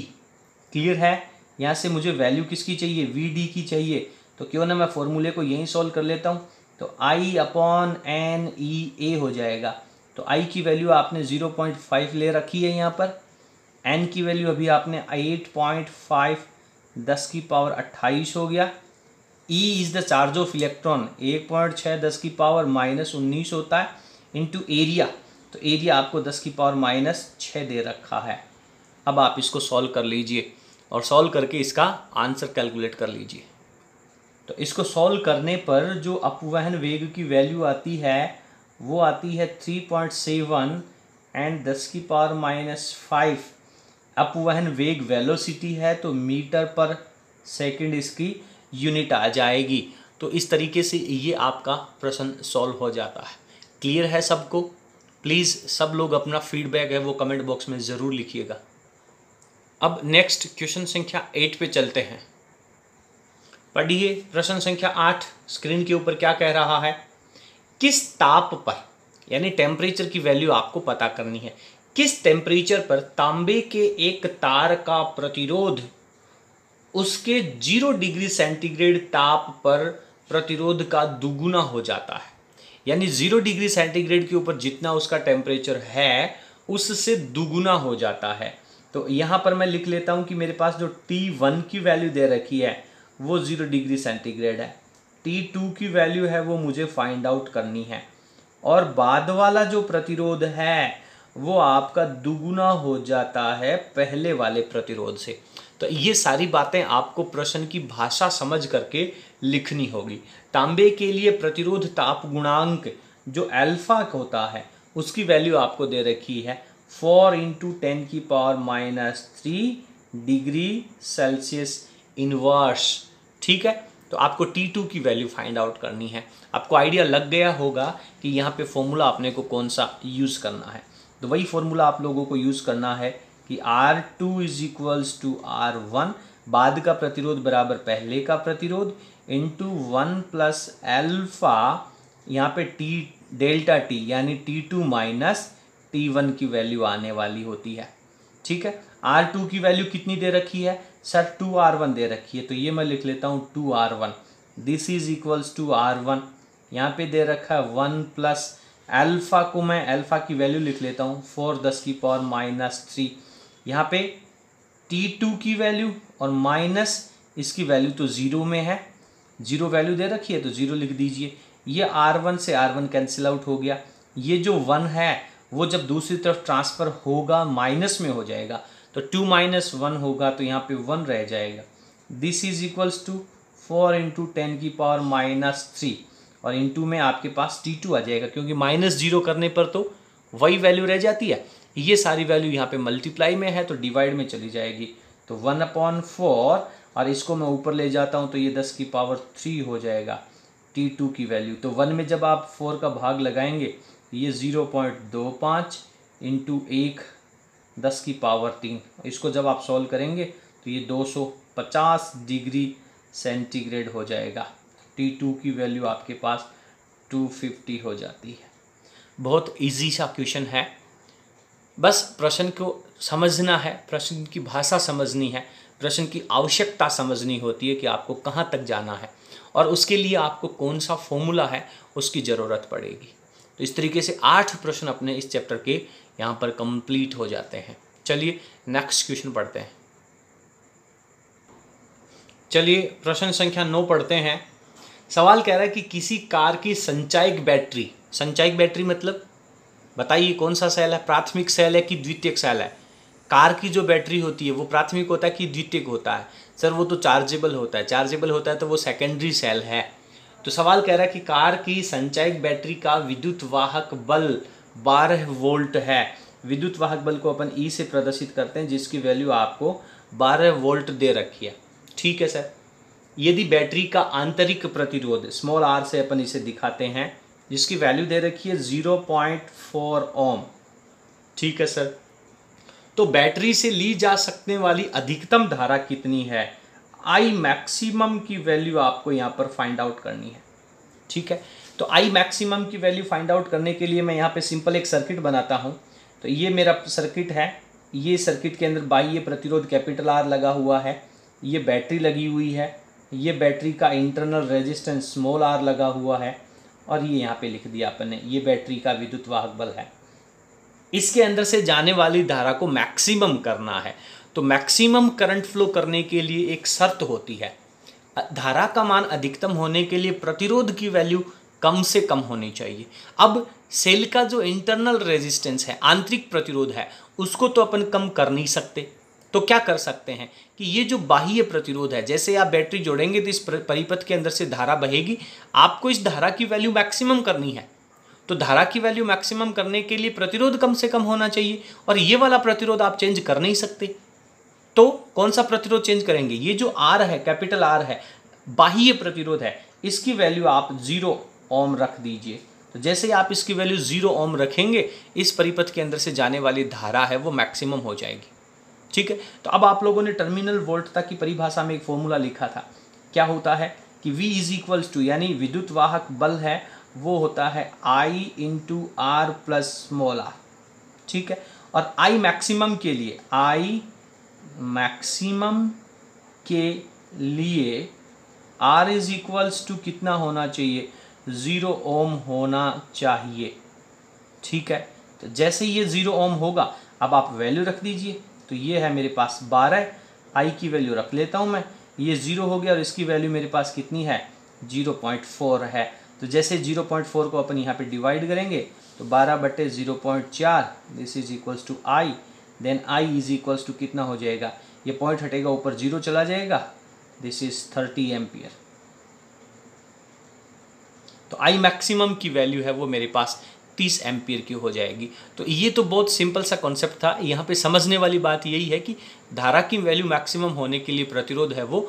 clear है यहाँ से मुझे वैल्यू किसकी चाहिए वी डी की चाहिए तो क्यों ना मैं फॉर्मूले को यहीं सॉल्व कर लेता हूँ तो आई अपॉन एन ई ए हो जाएगा तो आई की वैल्यू आपने ज़ीरो पॉइंट फाइव ले रखी है यहाँ पर एन की वैल्यू अभी आपने एट पॉइंट फाइव दस की पावर अट्ठाईस हो गया E is the charge of electron एक पॉइंट छः दस की पावर माइनस उन्नीस होता है इनटू एरिया तो एरिया आपको दस की पावर माइनस छः दे रखा है अब आप इसको सॉल्व कर लीजिए और सॉल्व करके इसका आंसर कैलकुलेट कर लीजिए तो इसको सॉल्व करने पर जो अपवहन वेग की वैल्यू आती है वो आती है थ्री पॉइंट सेवन एंड दस की पावर माइनस फाइव अपवहन वेग वेलोसिटी है तो मीटर पर सेकंड इसकी यूनिट आ जाएगी तो इस तरीके से ये आपका प्रश्न सॉल्व हो जाता है क्लियर है सबको प्लीज़ सब लोग अपना फीडबैक है वो कमेंट बॉक्स में ज़रूर लिखिएगा अब नेक्स्ट क्वेश्चन संख्या एट पे चलते हैं पढ़िए प्रश्न संख्या आठ स्क्रीन के ऊपर क्या कह रहा है किस ताप पर यानी टेम्परेचर की वैल्यू आपको पता करनी है किस टेम्परेचर पर तांबे के एक तार का प्रतिरोध उसके जीरो डिग्री सेंटीग्रेड ताप पर प्रतिरोध का दुगुना हो जाता है यानी जीरो डिग्री सेंटीग्रेड के ऊपर जितना उसका टेम्परेचर है उससे दुगुना हो जाता है तो यहाँ पर मैं लिख लेता हूँ कि मेरे पास जो टी वन की वैल्यू दे रखी है वो ज़ीरो डिग्री सेंटीग्रेड है टी टू की वैल्यू है वो मुझे फाइंड आउट करनी है और बाद वाला जो प्रतिरोध है वो आपका दुगुना हो जाता है पहले वाले प्रतिरोध से तो ये सारी बातें आपको प्रश्न की भाषा समझ करके लिखनी होगी तांबे के लिए प्रतिरोध ताप गुणांक जो अल्फा होता है उसकी वैल्यू आपको दे रखी है फोर इंटू टेन की power minus three degree Celsius inverse ठीक है तो आपको T2 की वैल्यू फाइंड आउट करनी है आपको आइडिया लग गया होगा कि यहाँ पे फॉर्मूला अपने को कौन सा यूज़ करना है तो वही फॉर्मूला आप लोगों को यूज़ करना है कि R two is equals to R one बाद का प्रतिरोध बराबर पहले का प्रतिरोध इंटू वन प्लस एल्फा यहाँ पे टी डेल्टा टी यानी T two minus T one की वैल्यू आने वाली होती है ठीक है आर टू की वैल्यू कितनी दे रखी है सर टू आर वन दे रखी है तो ये मैं लिख लेता हूँ two R one this is equals to R one यहाँ पे दे रखा है वन प्लस अल्फ़ा को मैं अल्फ़ा की वैल्यू लिख लेता हूँ फोर दस की पावर माइनस थ्री यहाँ पे टी टू की वैल्यू और माइनस इसकी वैल्यू तो ज़ीरो में है ज़ीरो वैल्यू दे रखी है तो ज़ीरो लिख दीजिए ये आर वन से आर वन कैंसिल आउट हो गया ये जो वन है वो जब दूसरी तरफ ट्रांसफ़र होगा माइनस में हो जाएगा तो टू माइनस वन होगा तो यहाँ पे वन रह जाएगा this is equals to four into ten की पावर माइनस थ्री और इन टू में आपके पास टी टू आ जाएगा क्योंकि माइनस जीरो करने पर तो वही वैल्यू रह जाती है ये सारी वैल्यू यहाँ पे मल्टीप्लाई में है तो डिवाइड में चली जाएगी तो वन अपॉन फोर और इसको मैं ऊपर ले जाता हूँ तो ये दस की पावर थ्री हो जाएगा टी टू की वैल्यू तो वन में जब आप फोर का भाग लगाएंगे ये ज़ीरो पॉइंट दो पाँच इंटू एक दस की पावर तीन इसको जब आप सॉल्व करेंगे तो ये दो सौ पचास डिग्री सेंटीग्रेड हो जाएगा टी टू की वैल्यू आपके पास टू फिफ्टी हो जाती है बहुत इजी सा क्वेश्चन है बस प्रश्न को समझना है प्रश्न की भाषा समझनी है प्रश्न की आवश्यकता समझनी होती है कि आपको कहाँ तक जाना है और उसके लिए आपको कौन सा फॉर्मूला है उसकी ज़रूरत पड़ेगी तो इस तरीके से आठ प्रश्न अपने इस चैप्टर के यहाँ पर कंप्लीट हो जाते हैं चलिए नेक्स्ट क्वेश्चन पढ़ते हैं चलिए प्रश्न संख्या नौ पढ़ते हैं सवाल कह रहा है कि किसी कार की संचायक बैटरी संचायक बैटरी मतलब बताइए कौन सा सेल है प्राथमिक सेल है कि द्वितीयक सेल है कार की जो बैटरी होती है वो प्राथमिक होता है कि द्वितीयक होता है सर वो तो चार्जेबल होता है चार्जेबल होता है तो वो सेकेंडरी सेल है तो सवाल कह रहा है कि कार की संचायक बैटरी का विद्युत वाहक बल बारह वोल्ट है विद्युत वाहक बल को अपन ई e से प्रदर्शित करते हैं जिसकी वैल्यू आपको बारह वोल्ट दे रखी है ठीक है सर यदि बैटरी का आंतरिक प्रतिरोध स्मॉल आर से अपन इसे दिखाते हैं जिसकी वैल्यू दे रखी है ज़ीरो पॉइंट फोर ओम ठीक है सर तो बैटरी से ली जा सकने वाली अधिकतम धारा कितनी है आई मैक्सिमम की वैल्यू आपको यहाँ पर फाइंड आउट करनी है ठीक है तो आई मैक्सिमम की वैल्यू फाइंड आउट करने के लिए मैं यहाँ पे सिंपल एक सर्किट बनाता हूँ तो ये मेरा सर्किट है ये सर्किट के अंदर बाह्य प्रतिरोध कैपिटल आर लगा हुआ है ये बैटरी लगी हुई है ये बैटरी का इंटरनल रेजिस्टेंस स्मॉल आर लगा हुआ है और ये यहाँ पे लिख दिया अपन ने ये बैटरी का विद्युत वाहक बल है इसके अंदर से जाने वाली धारा को मैक्सिमम करना है तो मैक्सिमम करंट फ्लो करने के लिए एक शर्त होती है धारा का मान अधिकतम होने के लिए प्रतिरोध की वैल्यू कम से कम होनी चाहिए अब सेल का जो इंटरनल रेजिस्टेंस है आंतरिक प्रतिरोध है उसको तो अपन कम कर नहीं सकते तो क्या कर सकते हैं कि ये जो बाह्य प्रतिरोध है जैसे आप बैटरी जोड़ेंगे तो इस परिपथ के अंदर से धारा बहेगी आपको इस धारा की वैल्यू मैक्सिमम करनी है तो धारा की वैल्यू मैक्सिमम करने के लिए प्रतिरोध कम से कम होना चाहिए और ये वाला प्रतिरोध आप चेंज कर नहीं सकते तो कौन सा प्रतिरोध चेंज करेंगे ये जो आर है कैपिटल आर है बाह्य प्रतिरोध है इसकी वैल्यू आप जीरो ओम रख दीजिए तो जैसे ही आप इसकी वैल्यू जीरो ओम रखेंगे इस परिपथ के अंदर से जाने वाली धारा है वो मैक्सिमम हो जाएगी ठीक है तो अब आप लोगों ने टर्मिनल वोल्टता की परिभाषा में एक फॉर्मूला लिखा था क्या होता है कि V इज इक्वल्स टू यानी विद्युत वाहक बल है वो होता है I इंटू आर प्लस मोला ठीक है और I मैक्सिमम के लिए I मैक्सिमम के लिए R इज इक्वल्स टू कितना होना चाहिए ज़ीरो ओम होना चाहिए ठीक है तो जैसे ये ज़ीरो ओम होगा अब आप वैल्यू रख दीजिए तो ये है मेरे पास बारह आई की वैल्यू रख लेता हूँ मैं ये ज़ीरो हो गया और इसकी वैल्यू मेरे पास कितनी है जीरो पॉइंट फोर है तो जैसे जीरो पॉइंट फोर को अपन यहाँ पे डिवाइड करेंगे तो बारह बटे ज़ीरो पॉइंट चार this is equals to I then I is equals to कितना हो जाएगा ये पॉइंट हटेगा ऊपर जीरो चला जाएगा दिस इज़ थर्टी एम्पियर तो आई मैक्सिमम की वैल्यू है वो मेरे पास तीस एम्पियर की हो जाएगी तो ये तो बहुत सिंपल सा कॉन्सेप्ट था यहाँ पे समझने वाली बात यही है कि धारा की वैल्यू मैक्सिमम होने के लिए प्रतिरोध है वो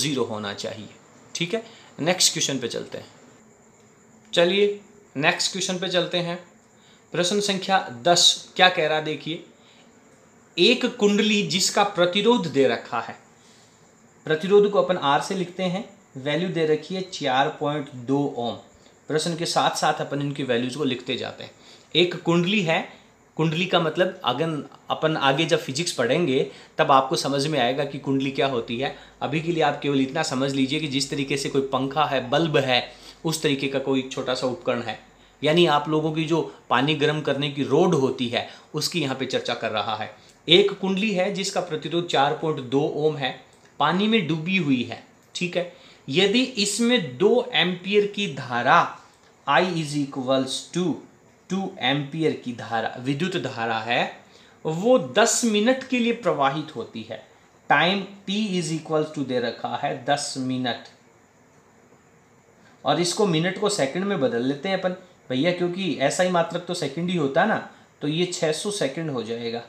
ज़ीरो होना चाहिए ठीक है नेक्स्ट क्वेश्चन पे चलते हैं चलिए नेक्स्ट क्वेश्चन पे चलते हैं प्रश्न संख्या दस क्या कह रहा देखिए एक कुंडली जिसका प्रतिरोध दे रखा है प्रतिरोध को अपन आर से लिखते हैं वैल्यू दे रखी है चार पॉइंट दो ओम प्रश्न के साथ साथ अपन इनकी वैल्यूज़ को लिखते जाते हैं एक कुंडली है कुंडली का मतलब अगर अपन आगे जब फिजिक्स पढ़ेंगे तब आपको समझ में आएगा कि कुंडली क्या होती है अभी के लिए आप केवल इतना समझ लीजिए कि जिस तरीके से कोई पंखा है बल्ब है उस तरीके का कोई छोटा सा उपकरण है यानी आप लोगों की जो पानी गर्म करने की रोड होती है उसकी यहाँ पे चर्चा कर रहा है एक कुंडली है जिसका प्रतिरोध चार पॉइंट दो ओम है पानी में डूबी हुई है ठीक है यदि इसमें दो एम्पियर की धारा I is equals to two ampere की धारा विद्युत धारा है वो दस मिनट के लिए प्रवाहित होती है time T is equal to दे रखा है दस मिनट और इसको मिनट को सेकंड में बदल लेते हैं अपन भैया क्योंकि ऐसा ही मात्रक तो सेकंड ही होता है ना तो ये 600 सेकंड हो जाएगा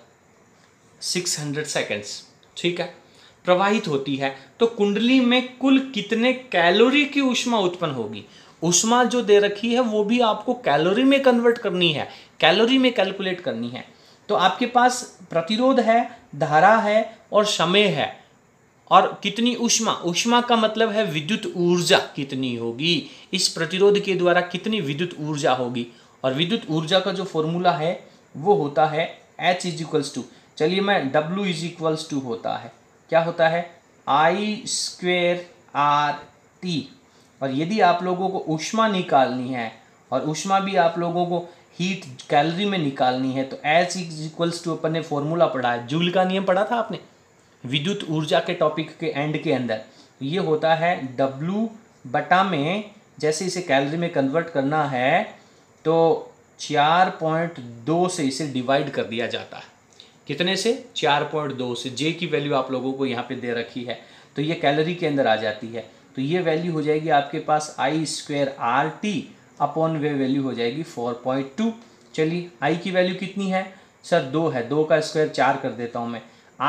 600 सेकंड्स ठीक है प्रवाहित होती है तो कुंडली में कुल कितने कैलोरी की उष्मा उत्पन्न होगी उष्मा जो दे रखी है वो भी आपको कैलोरी में कन्वर्ट करनी है कैलोरी में कैलकुलेट करनी है तो आपके पास प्रतिरोध है धारा है और समय है और कितनी उष्मा उष्मा का मतलब है विद्युत ऊर्जा कितनी होगी इस प्रतिरोध के द्वारा कितनी विद्युत ऊर्जा होगी और विद्युत ऊर्जा का जो फॉर्मूला है वो होता है एच इज इक्वल्स टू चलिए मैं डब्ल्यू इज इक्वल्स टू होता है क्या होता है आई स्क्वेयर आर टी और यदि आप लोगों को ऊष्मा निकालनी है और ऊष्मा भी आप लोगों को हीट कैलोरी में निकालनी है तो एस इज इक्वल्स टू अपन ने फॉर्मूला पढ़ा है जूल का नियम पढ़ा था आपने विद्युत ऊर्जा के टॉपिक के एंड के अंदर तो ये होता है डब्लू बटा में जैसे इसे कैलोरी में कन्वर्ट करना है तो चार पॉइंट दो से इसे डिवाइड कर दिया जाता है कितने से चार पॉइंट दो से जे की वैल्यू आप लोगों को यहाँ पे दे रखी है तो ये कैलोरी के अंदर आ जाती है तो ये वैल्यू हो जाएगी आपके पास I square R T upon वे वैल्यू हो जाएगी फोर पॉइंट टू चलिए आई की वैल्यू कितनी है सर दो है दो का स्क्वायर चार कर देता हूँ मैं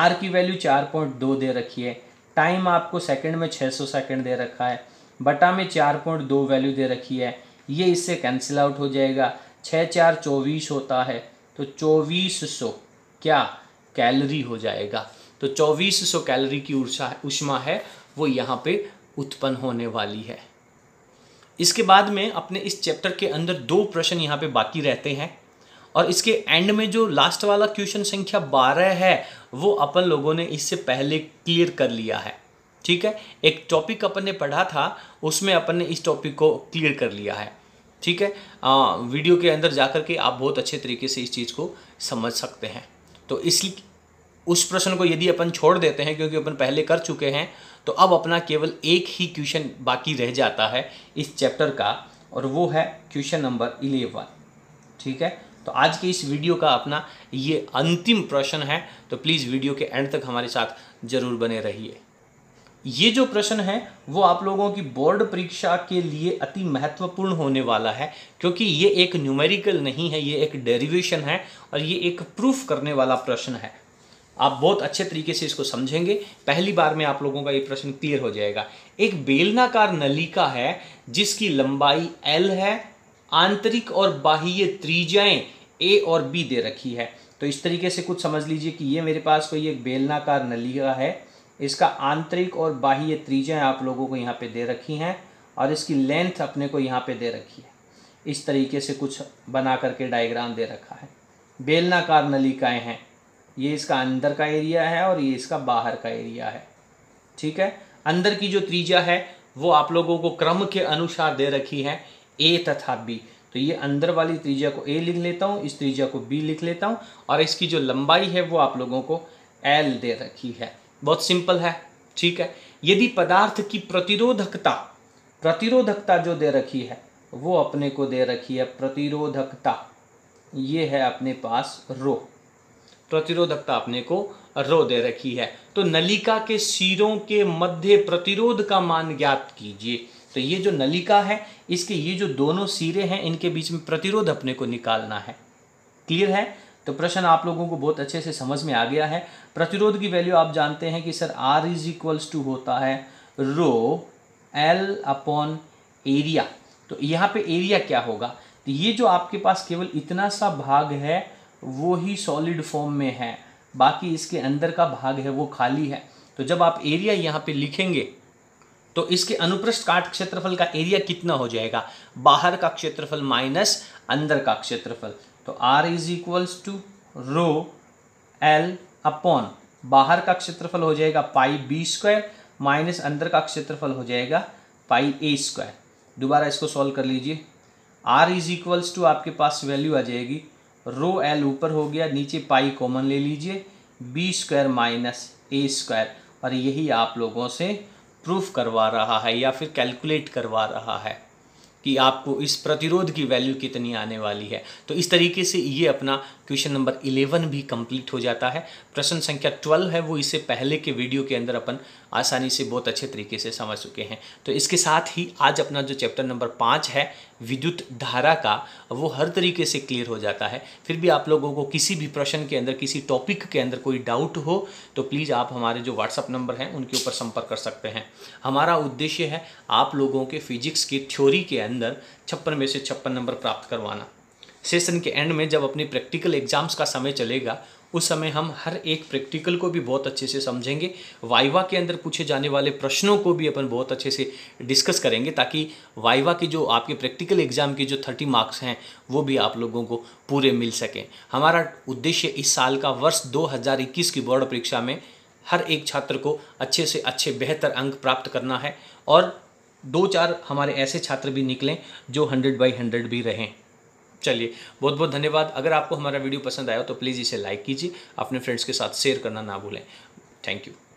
आर की वैल्यू चार पॉइंट दो दे रखी है टाइम आपको सेकंड में छः सौ सेकेंड दे रखा है बटा में चार पॉइंट दो वैल्यू दे रखी है ये इससे कैंसिल आउट हो जाएगा छः चार चौबीस होता है तो चौबीस सौ क्या कैलरी हो जाएगा तो चौबीस सौ कैलरी की ऊर्जा उष्मा है वो यहाँ पे उत्पन्न होने वाली है इसके बाद में अपने इस चैप्टर के अंदर दो प्रश्न यहाँ पे बाकी रहते हैं और इसके एंड में जो लास्ट वाला क्वेश्चन संख्या बारह है वो अपन लोगों ने इससे पहले क्लियर कर लिया है ठीक है एक टॉपिक अपन ने पढ़ा था उसमें अपन ने इस टॉपिक को क्लियर कर लिया है ठीक है आ, वीडियो के अंदर जा के आप बहुत अच्छे तरीके से इस चीज़ को समझ सकते हैं तो इसलिए उस प्रश्न को यदि अपन छोड़ देते हैं क्योंकि अपन पहले कर चुके हैं तो अब अपना केवल एक ही क्वेश्चन बाकी रह जाता है इस चैप्टर का और वो है क्वेश्चन नंबर इलेवन ठीक है तो आज के इस वीडियो का अपना ये अंतिम प्रश्न है तो प्लीज़ वीडियो के एंड तक हमारे साथ जरूर बने रहिए ये जो प्रश्न है वो आप लोगों की बोर्ड परीक्षा के लिए अति महत्वपूर्ण होने वाला है क्योंकि ये एक न्यूमेरिकल नहीं है ये एक डेरिवेशन है और ये एक प्रूफ करने वाला प्रश्न है आप बहुत अच्छे तरीके से इसको समझेंगे पहली बार में आप लोगों का ये प्रश्न क्लियर हो जाएगा एक बेलनाकार नलिका है जिसकी लंबाई एल है आंतरिक और बाह्य त्रिज्याएं ए और बी दे रखी है तो इस तरीके से कुछ समझ लीजिए कि ये मेरे पास कोई एक बेलनाकार नलिका है इसका आंतरिक और बाह्य त्रिज्याएं आप लोगों को यहाँ पे दे रखी हैं और इसकी लेंथ अपने को यहाँ पे दे रखी है इस तरीके से कुछ बना करके डायग्राम दे रखा है बेलनाकार नलिकाएं हैं ये इसका अंदर का एरिया है और ये इसका बाहर का एरिया है ठीक है अंदर की जो त्रिज्या है वो आप लोगों को क्रम के अनुसार दे रखी है ए तथा बी तो ये अंदर वाली त्रिज्या को ए लिख लेता हूँ इस त्रिज्या को बी लिख लेता हूँ और इसकी जो लंबाई है वो आप लोगों को एल दे रखी है बहुत सिंपल है ठीक है यदि पदार्थ की प्रतिरोधकता प्रतिरोधकता जो दे रखी है वो अपने को दे रखी है प्रतिरोधकता ये है अपने पास रो प्रतिरोधकता अपने को रो दे रखी है तो नलिका के सिरों के मध्य प्रतिरोध का मान ज्ञात कीजिए तो ये जो नलिका है इसके ये जो दोनों सिरे हैं इनके बीच में प्रतिरोध अपने को निकालना है क्लियर है तो प्रश्न आप लोगों को बहुत अच्छे से समझ में आ गया है प्रतिरोध की वैल्यू आप जानते हैं कि sir R is equals to होता है रो एल अपॉन एरिया तो यहाँ पे एरिया क्या होगा तो ये जो आपके पास केवल इतना सा भाग है वो ही सॉलिड फॉर्म में है बाकी इसके अंदर का भाग है वो खाली है तो जब आप एरिया यहाँ पे लिखेंगे तो इसके अनुप्रस्थ काट क्षेत्रफल का एरिया कितना हो जाएगा बाहर का क्षेत्रफल माइनस अंदर का क्षेत्रफल तो R is equals to rho L upon बाहर का क्षेत्रफल हो जाएगा पाई बी स्क्वायर माइनस अंदर का क्षेत्रफल हो जाएगा पाई ए स्क्वायर दोबारा इसको सॉल्व कर लीजिए आर इज इक्वल्स टू आपके पास वैल्यू आ जाएगी रो एल ऊपर हो गया नीचे पाई कॉमन ले लीजिए B square minus A square और यही आप लोगों से प्रूफ करवा रहा है या फिर कैलकुलेट करवा रहा है कि आपको इस प्रतिरोध की वैल्यू कितनी आने वाली है तो इस तरीके से ये अपना क्वेश्चन नंबर इलेवन भी कंप्लीट हो जाता है प्रश्न संख्या ट्वेल्व है वो इसे पहले के वीडियो के अंदर अपन आसानी से बहुत अच्छे तरीके से समझ चुके हैं तो इसके साथ ही आज अपना जो चैप्टर नंबर पाँच है विद्युत धारा का वो हर तरीके से क्लियर हो जाता है फिर भी आप लोगों को किसी भी प्रश्न के अंदर किसी टॉपिक के अंदर कोई डाउट हो तो प्लीज़ आप हमारे जो व्हाट्सअप नंबर हैं उनके ऊपर संपर्क कर सकते हैं हमारा उद्देश्य है आप लोगों के फिजिक्स की थ्योरी के अंदर छप्पन में से छप्पन नंबर प्राप्त करवाना सेशन के एंड में जब अपनी प्रैक्टिकल एग्जाम्स का समय चलेगा उस समय हम हर एक प्रैक्टिकल को भी बहुत अच्छे से समझेंगे वाइवा के अंदर पूछे जाने वाले प्रश्नों को भी अपन बहुत अच्छे से डिस्कस करेंगे ताकि वाइवा की जो आपके प्रैक्टिकल एग्जाम के जो थर्टी मार्क्स हैं वो भी आप लोगों को पूरे मिल सकें हमारा उद्देश्य इस साल का वर्ष 2021 की बोर्ड परीक्षा में हर एक छात्र को अच्छे से अच्छे बेहतर अंक प्राप्त करना है और दो चार हमारे ऐसे छात्र भी निकलें जो हंड्रेड बाई हंड्रेड भी रहें चलिए बहुत बहुत धन्यवाद अगर आपको हमारा वीडियो पसंद आया तो प्लीज़ इसे लाइक कीजिए अपने फ्रेंड्स के साथ शेयर करना ना भूलें थैंक यू